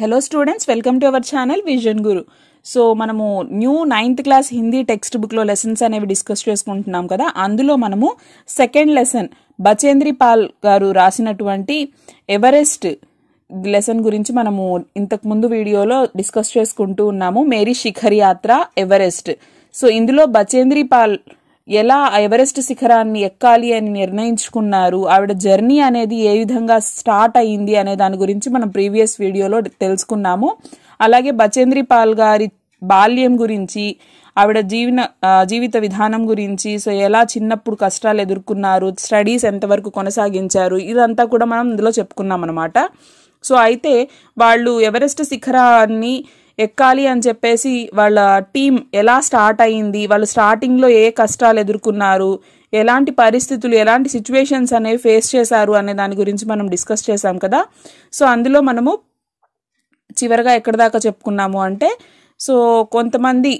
hello students welcome to our channel Vision Guru so మనము new ninth class Hindi text బుక్లో lessons అనేవి discuss చేసుకుంటున్నాం కదా అందులో మనము సెకండ్ లెసన్ బచేంద్రి పాల్ గారు రాసినటువంటి ఎవరెస్ట్ లెసన్ గురించి మనము ఇంతకుముందు వీడియోలో డిస్కస్ చేసుకుంటూ ఉన్నాము మేరీ శిఖర్ యాత్ర ఎవరెస్ట్ సో ఇందులో బచేంద్రి పాల్ ఎలా ఎవరెస్ట్ శిఖరాన్ని ఎక్కాలి అని నిర్ణయించుకున్నారు ఆవిడ జర్నీ అనేది ఏ విధంగా స్టార్ట్ అయ్యింది అనే దాని గురించి మనం ప్రీవియస్ వీడియోలో తెలుసుకున్నాము అలాగే బచేంద్రి పాల్ గారి బాల్యం గురించి ఆవిడ జీవన జీవిత విధానం గురించి సో ఎలా చిన్నప్పుడు కష్టాలు ఎదుర్కొన్నారు స్టడీస్ ఎంతవరకు కొనసాగించారు ఇదంతా కూడా మనం ఇందులో చెప్పుకున్నాం అనమాట సో అయితే వాళ్ళు ఎవరెస్ట్ శిఖరాన్ని ఎక్కాలి అని చెప్పేసి వాళ్ళ టీం ఎలా స్టార్ట్ అయ్యింది వాళ్ళు స్టార్టింగ్లో ఏ కష్టాలు ఎదుర్కొన్నారు ఎలాంటి పరిస్థితులు ఎలాంటి సిచ్యువేషన్స్ అనేవి ఫేస్ చేశారు అనే దాని గురించి మనం డిస్కస్ చేసాం కదా సో అందులో మనము చివరిగా ఎక్కడి దాకా చెప్పుకున్నాము అంటే సో కొంతమంది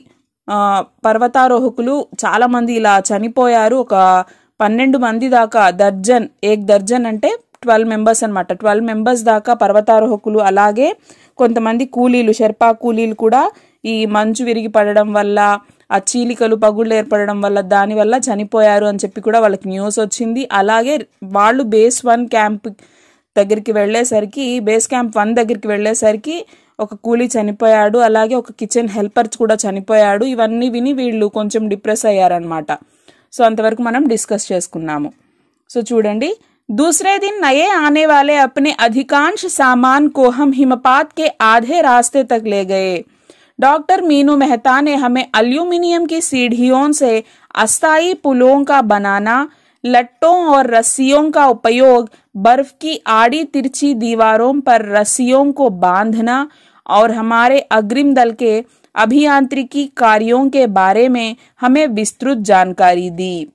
పర్వతారోహకులు చాలామంది ఇలా చనిపోయారు ఒక పన్నెండు మంది దాకా దర్జన్ ఏక్ దర్జన్ అంటే ట్వెల్వ్ మెంబర్స్ అనమాట ట్వెల్వ్ మెంబర్స్ దాకా పర్వతారోహకులు అలాగే కొంతమంది కూలీలు షెర్పా కూలీలు కూడా ఈ మంచు విరిగి పడడం వల్ల ఆ చీలికలు పగుళ్ళు ఏర్పడడం వల్ల దానివల్ల చనిపోయారు అని చెప్పి కూడా వాళ్ళకి న్యూస్ వచ్చింది అలాగే వాళ్ళు బేస్ వన్ క్యాంప్ దగ్గరికి వెళ్ళేసరికి బేస్ క్యాంప్ వన్ దగ్గరికి వెళ్ళేసరికి ఒక కూలీ చనిపోయాడు అలాగే ఒక కిచెన్ హెల్పర్స్ కూడా చనిపోయాడు ఇవన్నీ విని వీళ్ళు కొంచెం డిప్రెస్ అయ్యారనమాట సో అంతవరకు మనం డిస్కస్ చేసుకున్నాము సో చూడండి दूसरे दिन नए आने वाले अपने अधिकांश सामान को हम हिमपात के आधे रास्ते तक ले गए डॉक्टर मीनू मेहता ने हमें अल्यूमिनियम की सीढ़ियों से अस्थायी पुलों का बनाना लट्टों और रस्सियों का उपयोग बर्फ की आड़ी तिरछी दीवारों पर रस्सियों को बांधना और हमारे अग्रिम दल के अभियांत्रिकी कार्यों के बारे में हमें विस्तृत जानकारी दी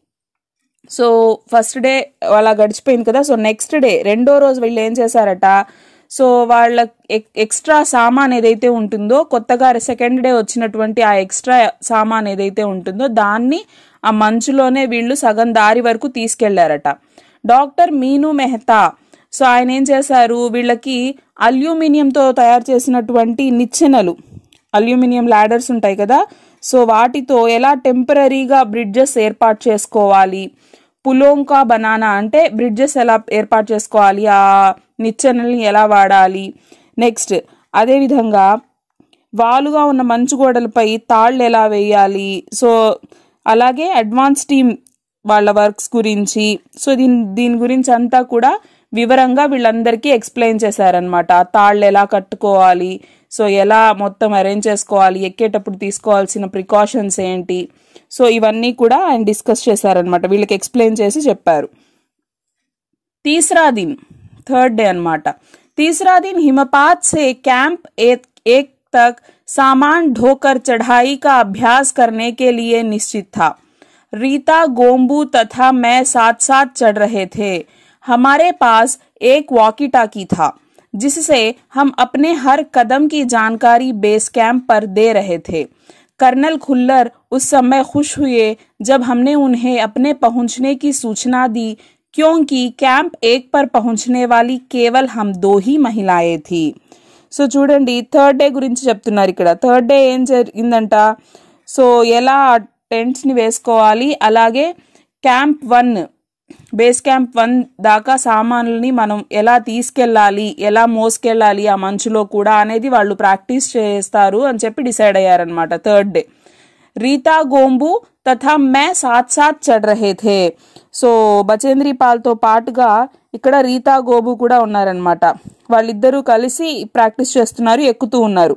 సో ఫస్ట్ డే అలా గడిచిపోయింది కదా సో నెక్స్ట్ డే రెండో రోజు వీళ్ళు ఏం చేశారట సో వాళ్ళ ఎక్స్ట్రా సామాన్ ఏదైతే ఉంటుందో కొత్తగా సెకండ్ డే వచ్చినటువంటి ఆ ఎక్స్ట్రా సామాన్ ఏదైతే ఉంటుందో దాన్ని ఆ మంచులోనే వీళ్ళు సగం దారి వరకు తీసుకెళ్లారట డాక్టర్ మీను మెహతా సో ఆయన ఏం చేశారు వీళ్ళకి అల్యూమినియంతో తయారు చేసినటువంటి నిచ్చెనలు అల్యూమినియం లాడర్స్ ఉంటాయి కదా సో వాటితో ఎలా టెంపరీగా బ్రిడ్జెస్ ఏర్పాటు చేసుకోవాలి పులోంకా బనానా అంటే బ్రిడ్జెస్ ఎలా ఏర్పాటు చేసుకోవాలి ఆ నిచ్చెనల్ని ఎలా వాడాలి నెక్స్ట్ అదేవిధంగా వాలుగా ఉన్న మంచు గోడలపై తాళ్ళు ఎలా వేయాలి సో అలాగే అడ్వాన్స్ టీమ్ వాళ్ళ వర్క్స్ గురించి సో దీని దీని గురించి అంతా కూడా వివరంగా వీళ్ళందరికీ ఎక్స్ప్లెయిన్ చేశారనమాట తాళ్ళు ఎలా కట్టుకోవాలి సో ఎలా మొత్తం అరేంజ్ చేసుకోవాలి ఎక్కేటప్పుడు తీసుకోవాల్సిన ప్రికాషన్స్ ఏంటి సో ఇవన్నీ కూడా ఆయన డిస్కస్ చేశారనమాట వీళ్ళకి ఎక్స్ప్లెయిన్ చేసి చెప్పారు తీసరా దిన్ థర్డ్ డే అనమాట తీసరా దిన్ హిమపాత్ సే క్యాంప్ ఏక్ तक सामान ढोकर चढ़ाई का अभ्यास करने के लिए निश्चित था रीता गोम्बू तथा मैं साथ साथ चढ़ रहे थे हमारे पास एक वॉकी टाकी था जिससे हम अपने हर कदम की जानकारी बेस कैंप पर दे रहे थे कर्नल खुल्लर उस समय खुश हुए जब हमने उन्हें अपने पहुंचने की सूचना दी क्योंकि कैंप एक पर पहुंचने वाली केवल हम दो ही महिलाएं थी सो चूँ थर्ड डे गुरी चुप्त इकड़ा थर्ड డే ఏం జరిగిందంట సో ఎలా టెంట్స్ని వేసుకోవాలి అలాగే క్యాంప్ బేస్ క్యాంప్ వన్ దాకా సామాన్లని మనం ఎలా తీసుకెళ్ళాలి ఎలా మోసుకెళ్ళాలి ఆ మంచులో కూడా అనేది వాళ్ళు ప్రాక్టీస్ చేస్తారు అని చెప్పి డిసైడ్ అయ్యారనమాట థర్డ్ డే రీతా గోంబు తథా మే సాత్ సాత్ చడ్ రహే సో బచేంద్రీ పాల్తో పాటుగా ఇక్కడ రీతా గోబు కూడా ఉన్నారనమాట వాళ్ళిద్దరూ కలిసి ప్రాక్టీస్ చేస్తున్నారు ఎక్కుతూ ఉన్నారు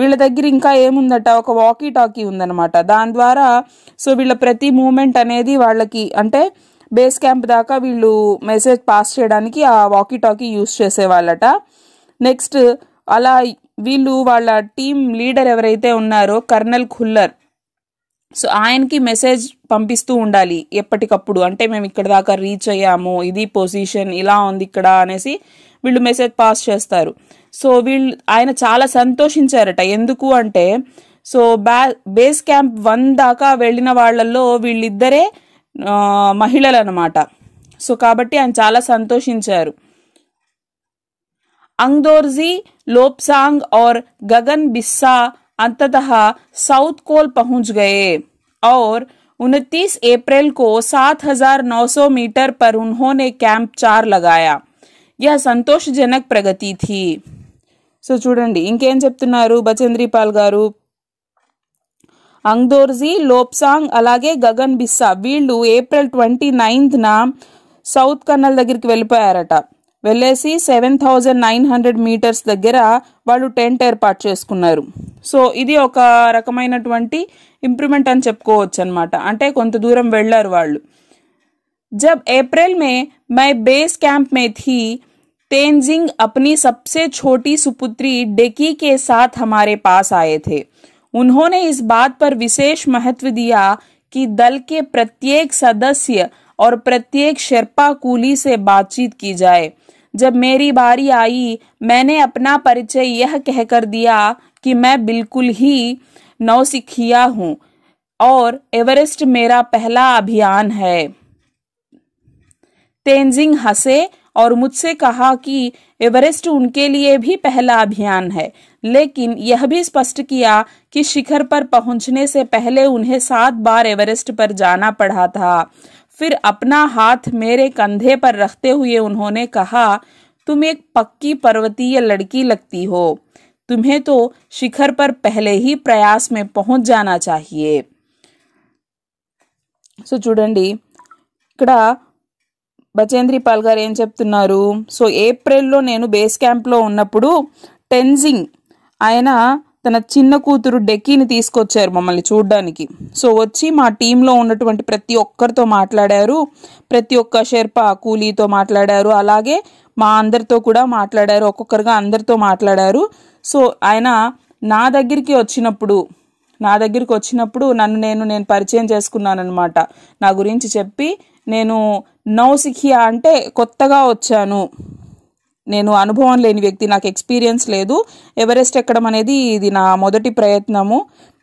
వీళ్ళ దగ్గర ఇంకా ఏముందట ఒక వాకీ టాకీ ఉందనమాట దాని ద్వారా సో వీళ్ళ ప్రతి మూమెంట్ అనేది వాళ్ళకి అంటే బేస్ క్యాంప్ దాకా వీళ్ళు మెసేజ్ పాస్ చేయడానికి ఆ వాకీ టాకీ యూస్ చేసేవాళ్ళట నెక్స్ట్ అలా వీళ్ళు వాళ్ళ టీం లీడర్ ఎవరైతే ఉన్నారో కర్నల్ ఖుల్లర్ సో ఆయనకి మెసేజ్ పంపిస్తూ ఉండాలి ఎప్పటికప్పుడు అంటే మేము ఇక్కడ దాకా రీచ్ అయ్యాము ఇది పొజిషన్ ఇలా ఉంది ఇక్కడ అనేసి వీళ్ళు మెసేజ్ పాస్ చేస్తారు సో వీళ్ళు ఆయన చాలా సంతోషించారట ఎందుకు అంటే సో బ్యా బేస్ క్యాంప్ వన్ దాకా వెళ్ళిన వాళ్ళల్లో వీళ్ళిద్దరే మహిళల అన్నమాట సో కాబట్టి ఆయన చాలా సంతోషించారు అంగదూర్జీ లోప్ సాంగ్ ఆర్ గగన్ బిసా అంతతహ సౌత్ కోల్ પહોંચ gaye और 29 अप्रैल को 7900 मीटर पर उन्होंने कैंप 4 लगाया यह संतोषजनक प्रगति थी सो చూడండి ఇంకేం చెప్తున్నారు బచంద్రీపాల్ గారు అంగ్దోర్జీ లోప్సాంగ్ అలాగే గగన్ బిస్సా వీళ్ళు ఏప్రిల్ ట్వంటీ నైన్త్న సౌత్ కన్నల్ దగ్గరికి వెళ్ళిపోయారట వెళ్ళేసి seven thousand nine hundred meters దగ్గర వాళ్ళు టెంట్ ఏర్పాటు చేసుకున్నారు సో ఇది ఒక రకమైనటువంటి ఇంప్రూవ్మెంట్ అని చెప్పుకోవచ్చు అనమాట అంటే కొంత దూరం వెళ్ళారు వాళ్ళు జబ్ ఏప్రిల్ మే మై బేస్ క్యాంప్ మే థీ तेनजिंग అప్ని సబ్సే ఛోటీ సుపుత్రి డెకీ కే సాత్ హమారే పాస్ ఆయే థే उन्होंने इस बात पर विशेष महत्व दिया कि दल के प्रत्येक सदस्य और प्रत्येक शेरपा कूली से बातचीत की जाए जब मेरी बारी आई मैंने अपना परिचय यह कहकर दिया कि मैं बिल्कुल ही नौसिखिया हूँ और एवरेस्ट मेरा पहला अभियान है तेंजिंग हसे और मुझसे कहा कि एवरेस्ट उनके लिए भी पहला अभियान है लेकिन यह भी स्पष्ट किया कि शिखर पर पहुंचने से पहले उन्हें सात बार एवरेस्ट पर जाना पड़ा था फिर अपना हाथ मेरे कंधे पर रखते हुए उन्होंने कहा तुम एक पक्की पर्वतीय लड़की लगती हो तुम्हें तो शिखर पर पहले ही प्रयास में पहुंच जाना चाहिए సో చూడండి इकड़ा పాల్ గారు ఏం చెప్తున్నారు సో ఏప్రిల్లో నేను బేస్ క్యాంప్లో ఉన్నప్పుడు టెన్జింగ్ ఆయన తన చిన్న కూతురు డెక్కీని తీసుకొచ్చారు మమ్మల్ని చూడడానికి సో వచ్చి మా టీంలో ఉన్నటువంటి ప్రతి ఒక్కరితో మాట్లాడారు ప్రతి ఒక్క షెర్పా కూలీతో మాట్లాడారు అలాగే మా అందరితో కూడా మాట్లాడారు ఒక్కొక్కరుగా అందరితో మాట్లాడారు సో ఆయన నా దగ్గరికి వచ్చినప్పుడు నా దగ్గరికి వచ్చినప్పుడు నన్ను నేను నేను పరిచయం చేసుకున్నాను అనమాట నా గురించి చెప్పి నేను నౌసిఖియా అంటే కొత్తగా వచ్చాను నేను అనుభవం లేని వ్యక్తి నాకు ఎక్స్పీరియన్స్ లేదు ఎవరెస్ట్ ఎక్కడం అనేది ఇది నా మొదటి ప్రయత్నము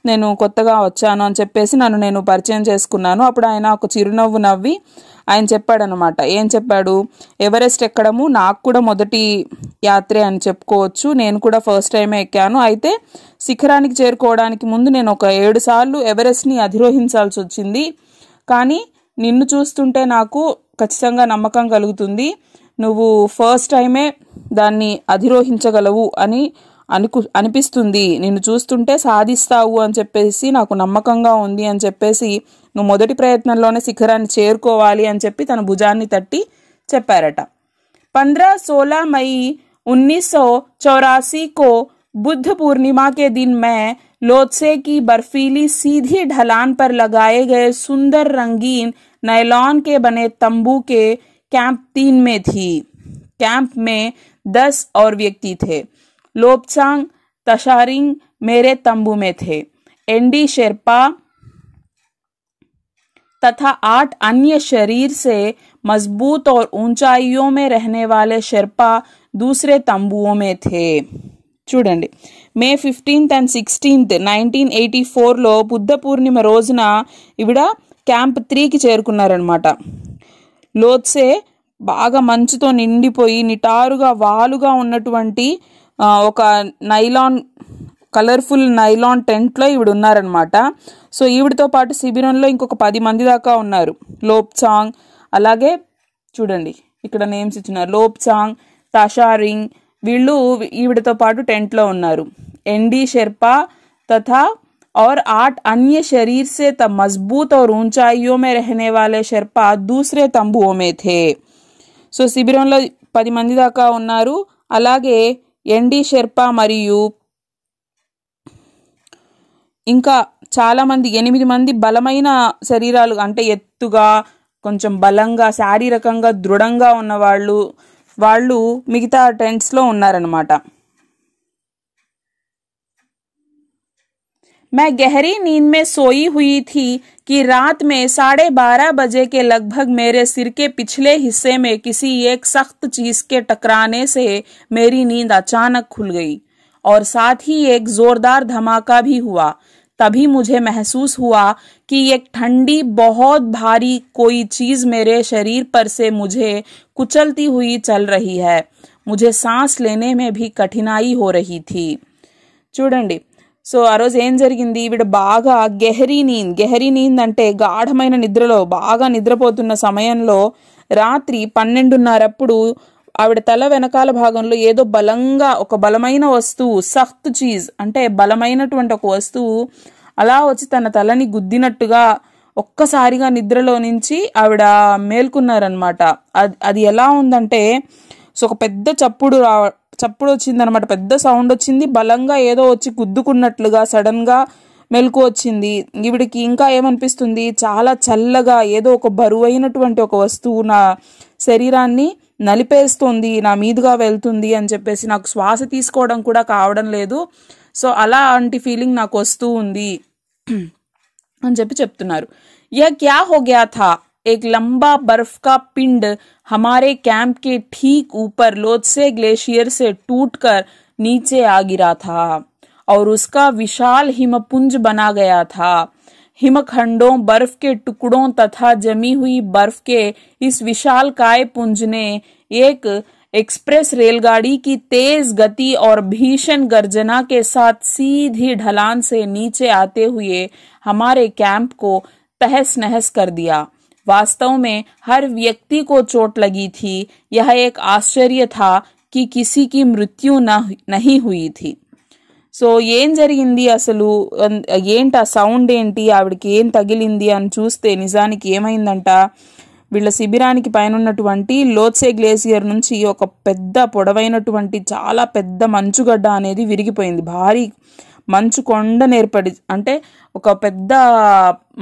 నేను కొత్తగా వచ్చాను అని చెప్పేసి నన్ను నేను పరిచయం చేసుకున్నాను అప్పుడు ఆయన ఒక చిరునవ్వు నవ్వి ఆయన చెప్పాడనమాట ఏం చెప్పాడు ఎవరెస్ట్ ఎక్కడము నాకు కూడా మొదటి యాత్రే అని చెప్పుకోవచ్చు నేను కూడా ఫస్ట్ టైమే ఎక్కాను అయితే శిఖరానికి చేరుకోవడానికి ముందు నేను ఒక ఏడు సార్లు ఎవరెస్ట్ని అధిరోహించాల్సి వచ్చింది కానీ నిన్ను చూస్తుంటే నాకు ఖచ్చితంగా నమ్మకం కలుగుతుంది నువ్వు ఫస్ట్ టైమే దాన్ని అధిరోహించగలవు అని అనుకు అనిపిస్తుంది నిన్ను చూస్తుంటే సాధిస్తావు అని చెప్పేసి నాకు నమ్మకంగా ఉంది అని చెప్పేసి నువ్వు మొదటి ప్రయత్నంలోనే శిఖరాన్ని చేరుకోవాలి అని చెప్పి తన భుజాన్ని తట్టి చెప్పారట పంద్రా సోలా మై ఉన్నీసో सौ కో बुद्ध पूर्णिमा के दिन मैं लोत्से की बर्फीली सीधी ढलान पर लगाए गए सुंदर रंगीन नायलॉन के बने तंबू के कैंप तीन में थी कैंप में दस और व्यक्ति थे लोपसांग तशारिंग मेरे तंबू में थे एनडी शेरपा तथा आठ अन्य शरीर से मजबूत और ऊंचाइयों में रहने वाले शेरपा दूसरे तंबुओं में थे చూడండి May fifteenth and sixteenth nineteen eighty ఫోర్లో బుద్ధ పూర్ణిమ రోజున ఇవిడ క్యాంప్ త్రీకి చేరుకున్నారనమాట లోత్సే బాగా మంచుతో నిండిపోయి నిటారుగా వాలుగా ఉన్నటువంటి ఒక నైలాన్ కలర్ఫుల్ నైలాన్ టెంట్లో ఈవిడ ఉన్నారనమాట సో ఈవిడతో పాటు శిబిరంలో ఇంకొక పది మంది దాకా ఉన్నారు లోప్ అలాగే చూడండి ఇక్కడ నేమ్స్ ఇచ్చిన లోప్ తషారింగ్ వీళ్ళు ఈవిడతో పాటు టెంట్లో ఉన్నారు ఎండి షెర్పా తథా ఆర్ आठ అన్య शरीर త मजबूत और ऊंचाइयों में रहने वाले షెర్పా दूसरे तंबुओं में సో శిబిరంలో పది మంది దాకా ఉన్నారు అలాగే ఎండి షెర్పా మరియు ఇంకా చాలామంది ఎనిమిది మంది బలమైన శరీరాలు అంటే ఎత్తుగా కొంచెం బలంగా శారీరకంగా దృఢంగా ఉన్నవాళ్ళు వాళ్ళు మిగతా టెంట్స్లో ఉన్నారనమాట मैं गहरी नींद में सोई हुई थी कि रात में साढ़े बारह बजे के लगभग मेरे सिर के पिछले हिस्से में किसी एक सख्त चीज के टकराने से मेरी नींद अचानक खुल गई और साथ ही एक जोरदार धमाका भी हुआ तभी मुझे महसूस हुआ कि एक ठंडी बहुत भारी कोई चीज मेरे शरीर पर से मुझे कुचलती हुई चल रही है मुझे सांस लेने में भी कठिनाई हो रही थी चूडी सो आ रोज एम जी बाग गहरी नींद गहरी नींद अंटे गाढ़ निद्र बाग निद्रपोत समय रात्रि पन्े ఆవిడ తల వెనకాల భాగంలో ఏదో బలంగా ఒక బలమైన వస్తువు సఖ్త్ చీజ్ అంటే బలమైనటువంటి ఒక వస్తువు అలా వచ్చి తన తలని గుద్దినట్టుగా ఒక్కసారిగా నిద్రలో నుంచి ఆవిడ మేల్కొన్నారనమాట అది అది ఎలా ఉందంటే సో ఒక పెద్ద చప్పుడు రా చప్పుడు వచ్చిందనమాట పెద్ద సౌండ్ వచ్చింది బలంగా ఏదో వచ్చి గుద్దుకున్నట్లుగా సడన్గా మెలకు వచ్చింది ఈవిడికి ఇంకా ఏమనిపిస్తుంది చాలా చల్లగా ఏదో ఒక బరువైనటువంటి ఒక వస్తువు నా శరీరాన్ని నలిపేస్తుంది నా మీదుగా వెళ్తుంది అని చెప్పేసి నాకు శ్వాస తీసుకోవడం కూడా కావడం లేదు సో అలాంటి ఫీలింగ్ నాకు వస్తూ ఉంది అని చెప్పి చెప్తున్నారు యా క్యా హో గ్యా థా एक लंबा बर्फ का पिंड हमारे कैंप के ठीक ऊपर लोथसे ग्लेशियर से टूटकर नीचे आ गिरा था और उसका विशाल हिमपुंज बना गया था हिमखंडों बर्फ के टुकड़ों तथा जमी हुई बर्फ के इस विशाल काय पुंज ने एक एक्सप्रेस रेलगाड़ी की तेज गति और भीषण गर्जना के साथ सीधी ढलान से नीचे आते हुए हमारे कैंप को तहस नहस कर दिया वास्तव में हर व्यक्ति को चोट लगी थी यह एक आश्चर्य था कि किसी की मृत्यु न नहीं हुई थी సో ఏం జరిగింది అసలు ఏంటి ఆ సౌండ్ ఏంటి ఆవిడకి ఏం తగిలింది అని చూస్తే నిజానికి ఏమైందంట వీళ్ళ శిబిరానికి పైన ఉన్నటువంటి లోత్సే గ్లేసియర్ నుంచి ఒక పెద్ద పొడవైనటువంటి చాలా పెద్ద మంచుగడ్డ అనేది విరిగిపోయింది భారీ మంచు కొండ నేర్పడి అంటే ఒక పెద్ద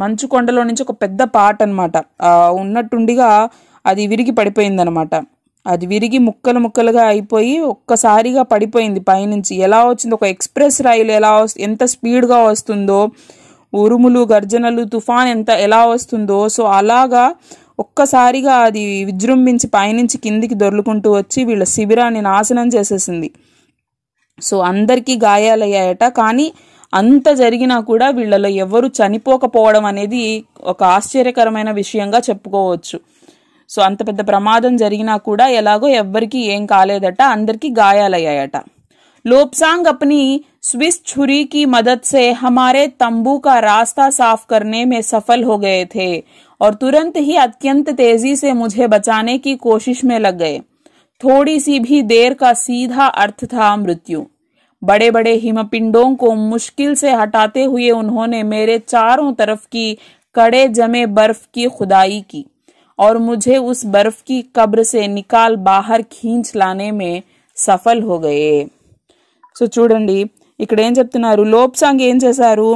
మంచు కొండలో నుంచి ఒక పెద్ద పాట అనమాట ఉన్నట్టుండిగా అది విరిగి పడిపోయిందనమాట అది విరిగి ముక్కలు ముక్కలుగా అయిపోయి ఒక్కసారిగా పడిపోయింది పైనుంచి ఎలా వచ్చింది ఒక ఎక్స్ప్రెస్ రైలు ఎలా వస్తు ఎంత స్పీడ్గా వస్తుందో ఉరుములు గర్జనలు తుఫాన్ ఎంత ఎలా వస్తుందో సో అలాగా ఒక్కసారిగా అది విజృంభించి పైనుంచి కిందికి దొర్లుకుంటూ వచ్చి వీళ్ళ శిబిరాన్ని నాశనం చేసేసింది సో అందరికీ గాయాలయ్యాయట కానీ అంత జరిగినా కూడా వీళ్ళలో ఎవరు చనిపోకపోవడం అనేది ఒక ఆశ్చర్యకరమైన విషయంగా చెప్పుకోవచ్చు సో అంత పెద్ద ప్రమాదం జరిగినా కూడా ఎలాగో ఎవ్వరికీ ఏం కాలేదట అందరికీ గాయాలయ్యాయట लोपसांग अपनी स्विस छुरी की मदद से हमारे तंबू का रास्ता साफ करने में सफल हो गए थे और तुरंत ही अत्यंत तेजी से मुझे बचाने की कोशिश में लग गए थोड़ी सी भी देर का सीधा अर्थ था मृत्यु बड़े बड़े हिमपिंडों को मुश्किल से हटाते हुए उन्होंने मेरे चारों तरफ की कड़े जमे बर्फ की खुदाई की और मुझे उस बर्फ की कब्र से निकाल बाहर खींच लाने में సఫల్ హోగయే సో చూడండి ఇక్కడ ఏం చెప్తున్నారు లోప్సాంగ్ ఏం చేశారు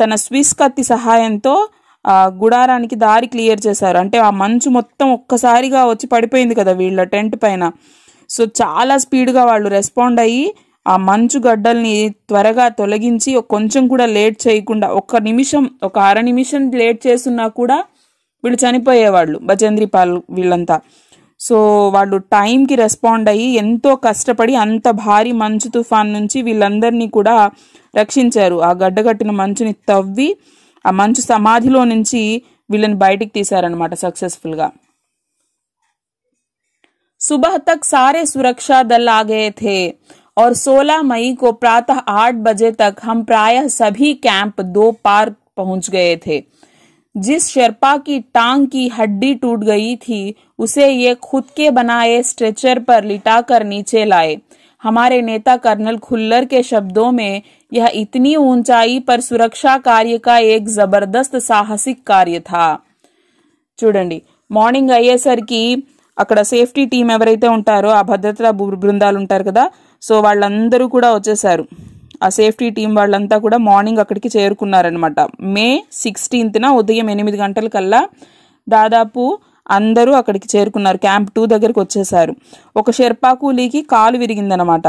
తన స్విస్ కత్తి సహాయంతో గుడారానికి దారి క్లియర్ చేశారు అంటే ఆ మంచు మొత్తం ఒక్కసారిగా వచ్చి పడిపోయింది కదా వీళ్ళ టెంట్ పైన సో చాలా స్పీడ్గా వాళ్ళు రెస్పాండ్ అయ్యి ఆ మంచు గడ్డల్ని త్వరగా తొలగించి కొంచెం కూడా లేట్ చేయకుండా ఒక నిమిషం ఒక అర నిమిషం లేట్ చేస్తున్నా కూడా వీళ్ళు చనిపోయేవాళ్ళు బచేంద్రి పాల్ వీళ్ళంతా సో వాళ్ళు టైంకి రెస్పాండ్ అయ్యి ఎంతో కష్టపడి అంత భారీ మంచు తుఫాన్ నుంచి వీళ్ళందరినీ కూడా రక్షించారు ఆ గడ్డగట్టిన మంచుని తవ్వి ఆ మంచు సమాధిలో నుంచి వీళ్ళని బయటికి తీశారనమాట సక్సెస్ఫుల్గా सुबह तक सारे सुरक्षा दल आ गए थे और 16 मई को प्रातः 8 बजे तक हम प्रायः सभी कैंप दो पार पहुंच गए थे जिस शेरपा की टांग की हड्डी टूट गई थी उसे ये खुद के बनाए स्ट्रेचर पर लिटाकर नीचे लाए हमारे नेता कर्नल खुल्लर के शब्दों में यह इतनी ऊंचाई पर सुरक्षा कार्य का एक जबरदस्त साहसिक कार्य था చూడండి మార్నింగ్ అయ్యేసరికి అక్కడ సేఫ్టీ టీం ఎవరైతే ఉంటారో ఆ భద్రతా బృందాలు ఉంటారు కదా సో వాళ్ళందరూ కూడా వచ్చేసారు ఆ సేఫ్టీ టీం వాళ్ళంతా కూడా మార్నింగ్ అక్కడికి చేరుకున్నారనమాట మే సిక్స్టీన్త్న ఉదయం ఎనిమిది గంటల కల్లా దాదాపు అందరూ అక్కడికి చేరుకున్నారు క్యాంప్ టూ దగ్గరికి వచ్చేసారు ఒక షెర్పాకూలీకి కాలు విరిగిందనమాట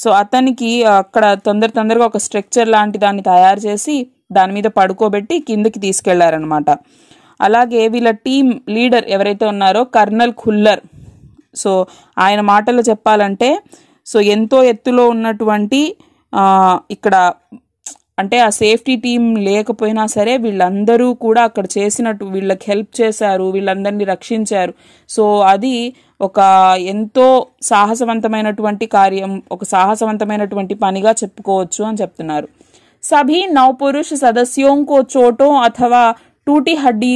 సో అతనికి అక్కడ తొందర తొందరగా ఒక స్ట్రక్చర్ లాంటి దాన్ని తయారు చేసి దాని మీద పడుకోబెట్టి కిందకి తీసుకెళ్లారనమాట అలాగే వీళ్ళ టీం లీడర్ ఎవరైతే ఉన్నారో కర్నల్ ఖుల్లర్ సో ఆయన మాటలు చెప్పాలంటే సో ఎంతో ఎత్తులో ఉన్నటువంటి ఇక్కడ అంటే ఆ సేఫ్టీ టీం లేకపోయినా సరే వీళ్ళందరూ కూడా అక్కడ చేసినట్టు వీళ్ళకి హెల్ప్ చేశారు వీళ్ళందరినీ రక్షించారు సో అది ఒక ఎంతో సాహసవంతమైనటువంటి కార్యం ఒక సాహసవంతమైనటువంటి పనిగా చెప్పుకోవచ్చు అని చెప్తున్నారు సభీ నవపురుష సదస్యోంకో చోటో అథవా టూటి హడ్డీ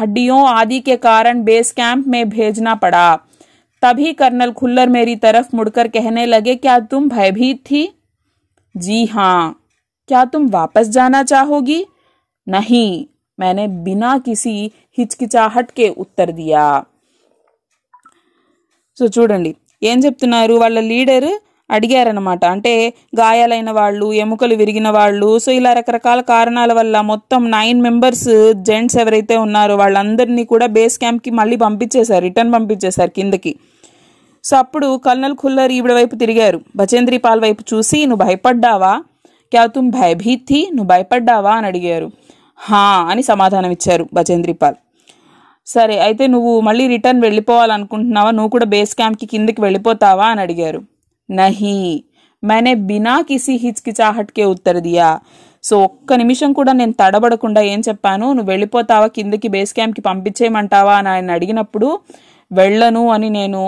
హడ్డియో ఆది కే कारण బేస్ క్యాంప్ మే భేజనా పడా తభీ కర్నల్ ఖుల్లర్ మేరీ తరఫ్ ముడ్కర్ కహనే లగే క్యా తుమ్ భయభీత్ థీ जी हाँ क्या तुम वापस जाना चाहोगी नहीं मैंने बिना किसी హిచకిచాహట్ కే ఉత్తర్ దియా సో చూడండి ఏం చెప్తున్నారు వాళ్ళ లీడర్ అడిగారనమాట అంటే గాయాలైన వాళ్ళు ఎముకలు విరిగిన వాళ్ళు సో ఇలా రకరకాల కారణాల వల్ల మొత్తం నైన్ మెంబర్స్ జెంట్స్ ఎవరైతే ఉన్నారో వాళ్ళందరినీ కూడా బేస్ క్యాంప్కి మళ్ళీ పంపించేశారు రిటర్న్ పంపించేశారు కిందకి సో అప్పుడు కల్నల్ ఖుల్లర్ ఈవిడ వైపు తిరిగారు బచేంద్రి పాల్ వైపు చూసి నువ్వు భయపడ్డావా క్యా తుమ్ భయభీతి నువ్వు భయపడ్డావా అని అడిగారు హా అని సమాధానం ఇచ్చారు బచేంద్రి పాల్ సరే అయితే నువ్వు మళ్ళీ రిటర్న్ వెళ్ళిపోవాలనుకుంటున్నావా నువ్వు కూడా బేస్ క్యాంప్కి కిందకి వెళ్ళిపోతావా అని అడిగారు నహీ మేనే బినా కిసి హిచ్కిచాహట్కే ఉత్తర దియా సో ఒక్క నిమిషం కూడా నేను తడబడకుండా ఏం చెప్పాను నువ్వు వెళ్ళిపోతావా కిందకి బేస్ క్యాంప్కి పంపించేయమంటావా అని ఆయన అడిగినప్పుడు వెళ్ళను అని నేను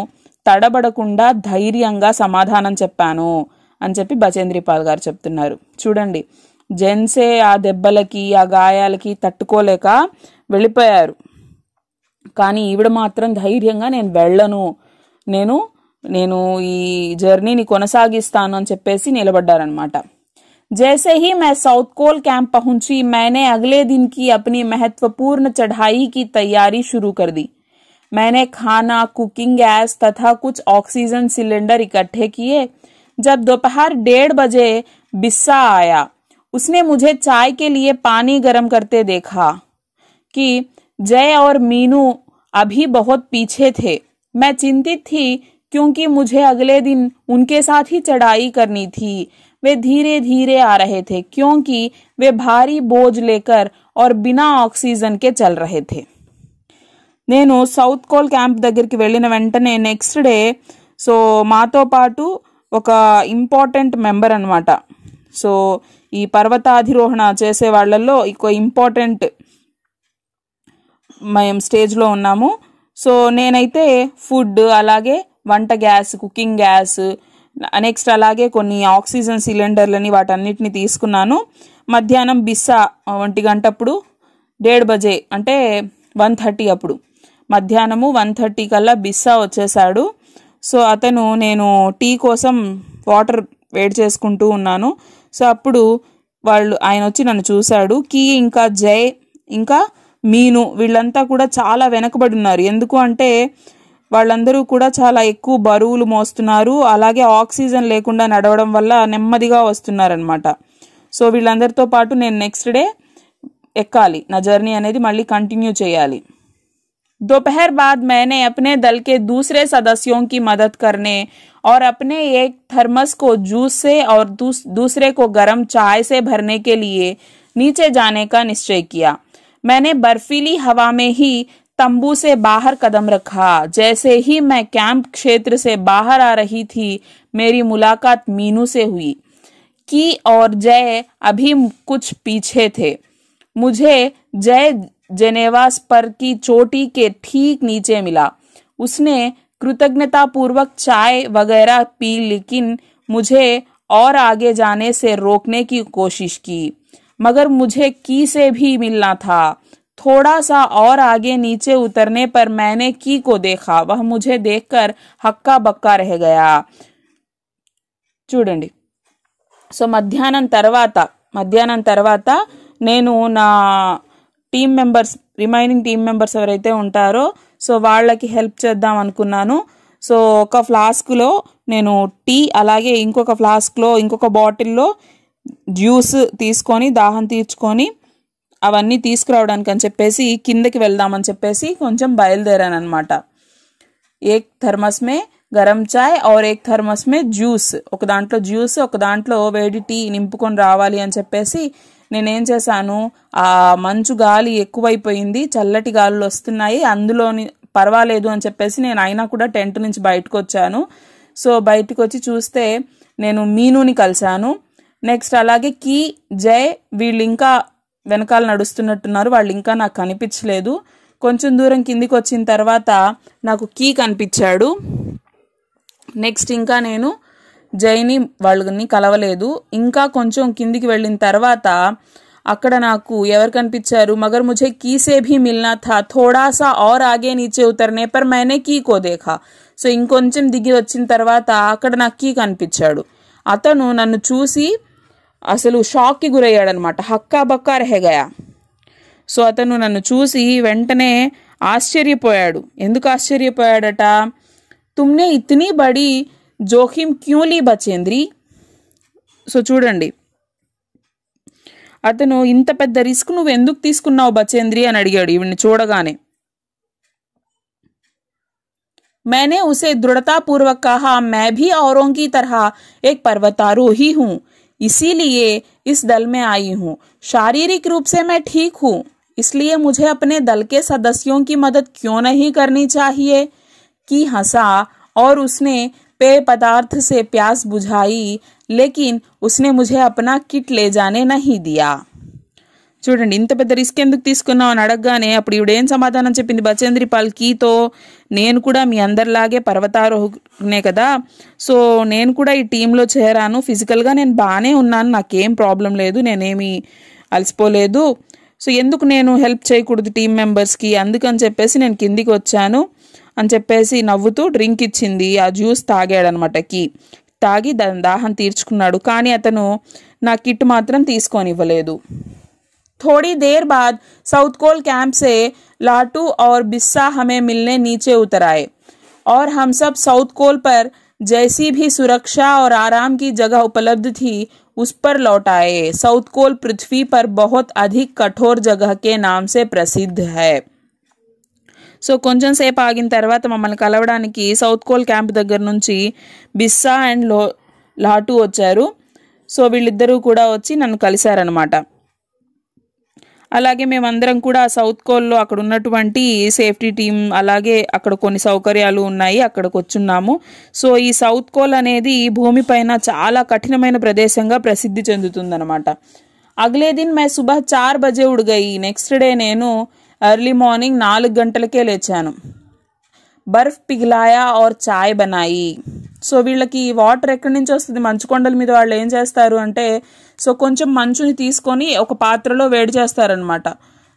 తడబడకుండా ధైర్యంగా సమాధానం చెప్పాను అని చెప్పి బచేంద్రిపాల్ గారు చెప్తున్నారు చూడండి జెన్సే ఆ దెబ్బలకి ఆ గాయాలకి తట్టుకోలేక వెళ్ళిపోయారు కానీ ఈవిడ మాత్రం ధైర్యంగా నేను వెళ్ళను నేను నేను ఈ జర్నీని కొనసాగిస్తాను అని చెప్పేసి నిలబడ్డారనమాట जैसे ही మే సౌత్ కోల్ క్యాంప్ పహుంచి మేనే అగ్లే దిన్కి అప్ని మహత్వపూర్ణ చఢాయికి తయారీ షురూ కర్ది मैंने खाना कुकिंग गैस तथा कुछ ऑक्सीजन सिलेंडर इकट्ठे किए जब दोपहर डेढ़ बजे बिस्सा आया उसने मुझे चाय के लिए पानी गर्म करते देखा कि जय और मीनू अभी बहुत पीछे थे मैं चिंतित थी क्योंकि मुझे अगले दिन उनके साथ ही चढ़ाई करनी थी वे धीरे धीरे आ रहे थे क्योंकि वे भारी बोझ लेकर और बिना ऑक्सीजन के चल रहे थे నేను సౌత్ కోల్ క్యాంప్ దగ్గరికి వెళ్ళిన వెంటనే నెక్స్ట్ డే సో మాతో పాటు ఒక ఇంపార్టెంట్ మెంబర్ అనమాట సో ఈ పర్వతాధిరోహణ చేసే వాళ్ళల్లో ఇంకో ఇంపార్టెంట్ మేము స్టేజ్లో ఉన్నాము సో నేనైతే ఫుడ్ అలాగే వంట గ్యాస్ కుకింగ్ గ్యాస్ నెక్స్ట్ అలాగే కొన్ని ఆక్సిజన్ సిలిండర్లని వాటన్నిటిని తీసుకున్నాను మధ్యాహ్నం బిస్సా ఒంటి గంటప్పుడు డేడ్ బజే అంటే వన్ థర్టీ అప్పుడు మధ్యాహ్నము వన్ థర్టీ కల్లా బిస్సా వచ్చేసాడు సో అతను నేను టీ కోసం వాటర్ వేడి చేసుకుంటూ ఉన్నాను సో అప్పుడు వాళ్ళు ఆయన వచ్చి నన్ను చూశాడు కీ ఇంకా జయ్ ఇంకా మీను వీళ్ళంతా కూడా చాలా వెనకబడి ఉన్నారు ఎందుకు అంటే వాళ్ళందరూ కూడా చాలా ఎక్కువ బరువులు మోస్తున్నారు అలాగే ఆక్సిజన్ లేకుండా నడవడం వల్ల నెమ్మదిగా వస్తున్నారనమాట సో వీళ్ళందరితో పాటు నేను నెక్స్ట్ డే ఎక్కాలి నా జర్నీ అనేది మళ్ళీ కంటిన్యూ చేయాలి दोपहर बाद मैंने अपने दल के दूसरे सदस्यों की मदद करने और अपने एक थर्मस को जूस से और दूस, दूसरे को गर्म चाय से भरने के लिए नीचे जाने का निश्चय किया मैंने बर्फीली हवा में ही तंबू से बाहर कदम रखा जैसे ही मैं कैंप क्षेत्र से बाहर आ रही थी मेरी मुलाकात मीनू से हुई की और जय अभी कुछ पीछे थे मुझे जय जेनेवा स्पर की चोटी के ठीक नीचे मिला उसने कृतज्ञता पूर्वक चाय वगैरह पी लेकिन मुझे और आगे जाने से रोकने की कोशिश की मगर मुझे की से भी मिलना था थोड़ा सा और आगे नीचे उतरने पर मैंने की को देखा वह मुझे देखकर हक्का बक्का रह गया చూడండి సో మధ్యాహ్నం తర్వాత మధ్యాహ్నం తర్వాత నేను నా team members remaining team members ఎవరైతే ఉంటారో సో వాళ్ళకి హెల్ప్ చేద్దాం అనుకున్నాను సో ఒక ఫ్లాస్క్లో నేను టీ అలాగే ఇంకొక ఫ్లాస్క్లో ఇంకొక బాటిల్లో జ్యూస్ తీసుకొని దాహం తీర్చుకొని అవన్నీ తీసుకురావడానికి అని చెప్పేసి కిందకి వెళ్దామని చెప్పేసి కొంచెం బయలుదేరాను అనమాట ఏక్ థర్మస్మే గరం చాయ్ ఆర్ ఏక్ థర్మస్మే జ్యూస్ ఒక దాంట్లో జ్యూస్ ఒక దాంట్లో వేడి టీ నింపుకొని రావాలి అని చెప్పేసి నేనేం చేశాను ఆ మంచు గాలి ఎక్కువైపోయింది చల్లటి గాలులు వస్తున్నాయి అందులోని పర్వాలేదు అని చెప్పేసి నేను అయినా కూడా టెంట్ నుంచి బయటకు వచ్చాను సో బయటకు వచ్చి చూస్తే నేను మీనుని కలిశాను నెక్స్ట్ అలాగే కీ జయ్ వీళ్ళు ఇంకా వెనకాల నడుస్తున్నట్టున్నారు వాళ్ళు ఇంకా నాకు కనిపించలేదు కొంచెం దూరం కిందికి వచ్చిన తర్వాత నాకు కీ కనిపించాడు నెక్స్ట్ ఇంకా నేను జైని వాళ్ళని కలవలేదు ఇంకా కొంచెం కిందికి వెళ్ళిన తర్వాత అక్కడ నాకు ఎవరు కనిపించారు మగర్ ముజే కీసే భీ మిల్నా థా థోడా సా ఔర్ ఆగే నీచే ఉతర్నే పర్ మైనే కీ కో దేఖా సో ఇంకొంచెం దిగి వచ్చిన తర్వాత అక్కడ నాకు కీ కనిపించాడు అతను నన్ను చూసి అసలు షాక్కి గురయ్యాడనమాట హక్కా బక్కా రెహగయా సో అతను నన్ను చూసి వెంటనే ఆశ్చర్యపోయాడు ఎందుకు ఆశ్చర్యపోయాడట తుమ్నే ఇతనీ బడి जोखिम क्यों ली బచేంద్రి सो చూడండి अतन इंत रिस्क नव నువ్వు अड़का चूडगा मैंने उसे दृढ़तापूर्वक कहा मैं भी औरों की तरह एक पर्वतारोही हूँ इसीलिए इस दल में आई हूँ शारीरिक रूप से मैं ठीक हूँ इसलिए मुझे अपने दल के सदस्यों की मदद क्यों नहीं करनी चाहिए कि हंसा और उसने पेय पदार्थ से प्यास बुझाई లేకిన్ ఉస్నే ముజే अपना కిట్ ले जाने नहीं दिया చూడండి ఇంత పెద్ద రిస్క్ ఎందుకు తీసుకున్నావు అని అడగగానే అప్పుడు ఇవిడేం సమాధానం చెప్పింది బచేంద్రి పాల్కీతో నేను కూడా మీ అందరిలాగే పర్వతారోహునే కదా సో నేను కూడా ఈ టీంలో చేరాను ఫిజికల్గా నేను బాగానే ఉన్నాను నాకేం ప్రాబ్లం లేదు నేనేమి అలసిపోలేదు సో ఎందుకు నేను హెల్ప్ చేయకూడదు టీం మెంబర్స్కి అందుకని చెప్పేసి నేను కిందికి వచ్చాను అని नव्त ड्रिंक इच्छी आ ज्यूस तागाड़न की तागी తాగి దాని దాహం తీర్చుకున్నాడు కానీ అతను थोड़ी देर बाद कोल कैंप से लाटू और बिस्सा हमें मिलने नीचे उतर आए और हम सब साउथ कोल पर जैसी भी सुरक्षा और आराम की जगह उपलब्ध थी उस पर लौट आए साउथ कोल पृथ्वी पर बहुत अधिक कठोर जगह के नाम से प्रसिद्ध है సో కొంచెం సేపు ఆగిన తర్వాత మమ్మల్ని కలవడానికి సౌత్ కోల్ క్యాంప్ దగ్గర నుంచి బిస్సా అండ్ లో లాటు వచ్చారు సో వీళ్ళిద్దరూ కూడా వచ్చి నన్ను కలిశారనమాట అలాగే మేమందరం కూడా సౌత్ కోల్లో అక్కడ ఉన్నటువంటి సేఫ్టీ టీం అలాగే అక్కడ కొన్ని సౌకర్యాలు ఉన్నాయి అక్కడికి వచ్చున్నాము సో ఈ సౌత్ కోల్ అనేది భూమిపైన చాలా కఠినమైన ప్రదేశంగా ప్రసిద్ధి చెందుతుందనమాట అగ్లే దిన్ మై సుబ చార్ బజే ఉడిగాయి నెక్స్ట్ డే నేను ఎర్లీ మార్నింగ్ నాలుగు గంటలకే లేచాను బర్ఫ్ పిగిలాయా ఆర్ చాయ్ బనాయి సో వీళ్ళకి వాటర్ ఎక్కడి నుంచి వస్తుంది మంచు కొండల మీద వాళ్ళు ఏం చేస్తారు అంటే సో కొంచెం మంచుని తీసుకొని ఒక పాత్రలో వేడి చేస్తారనమాట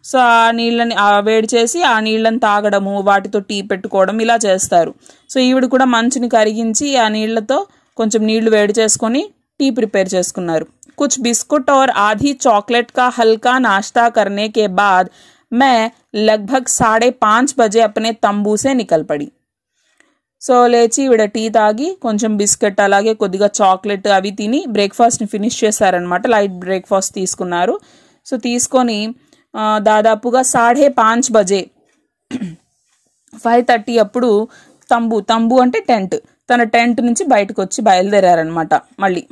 సో ఆ నీళ్ళని వేడి చేసి ఆ నీళ్ళని తాగడము వాటితో టీ పెట్టుకోవడం ఇలా చేస్తారు సో ఈవిడ కూడా మంచుని కరిగించి ఆ నీళ్ళతో కొంచెం నీళ్లు వేడి చేసుకొని టీ ప్రిపేర్ చేసుకున్నారు కుచ్ బిస్కుట్ ఆర్ ఆధి చాక్లెట్ కా హల్కా నాష్తా కర్నే కే బాద్ मैं लगभग साढ़े పాంచ్ బజే అప్నే తంబూసే నికల్ పడి సో లేచి ఈవిడ టీ తాగి కొంచెం బిస్కెట్ అలాగే కొద్దిగా చాక్లెట్ అవి తిని బ్రేక్ఫాస్ట్ని ఫినిష్ చేశారనమాట లైట్ బ్రేక్ఫాస్ట్ తీసుకున్నారు సో తీసుకొని దాదాపుగా సాడే పాంచ్ బజే ఫైవ్ థర్టీ అప్పుడు తంబు తంబు అంటే టెంట్ తన టెంట్ నుంచి బయటకు వచ్చి బయలుదేరారనమాట మళ్ళీ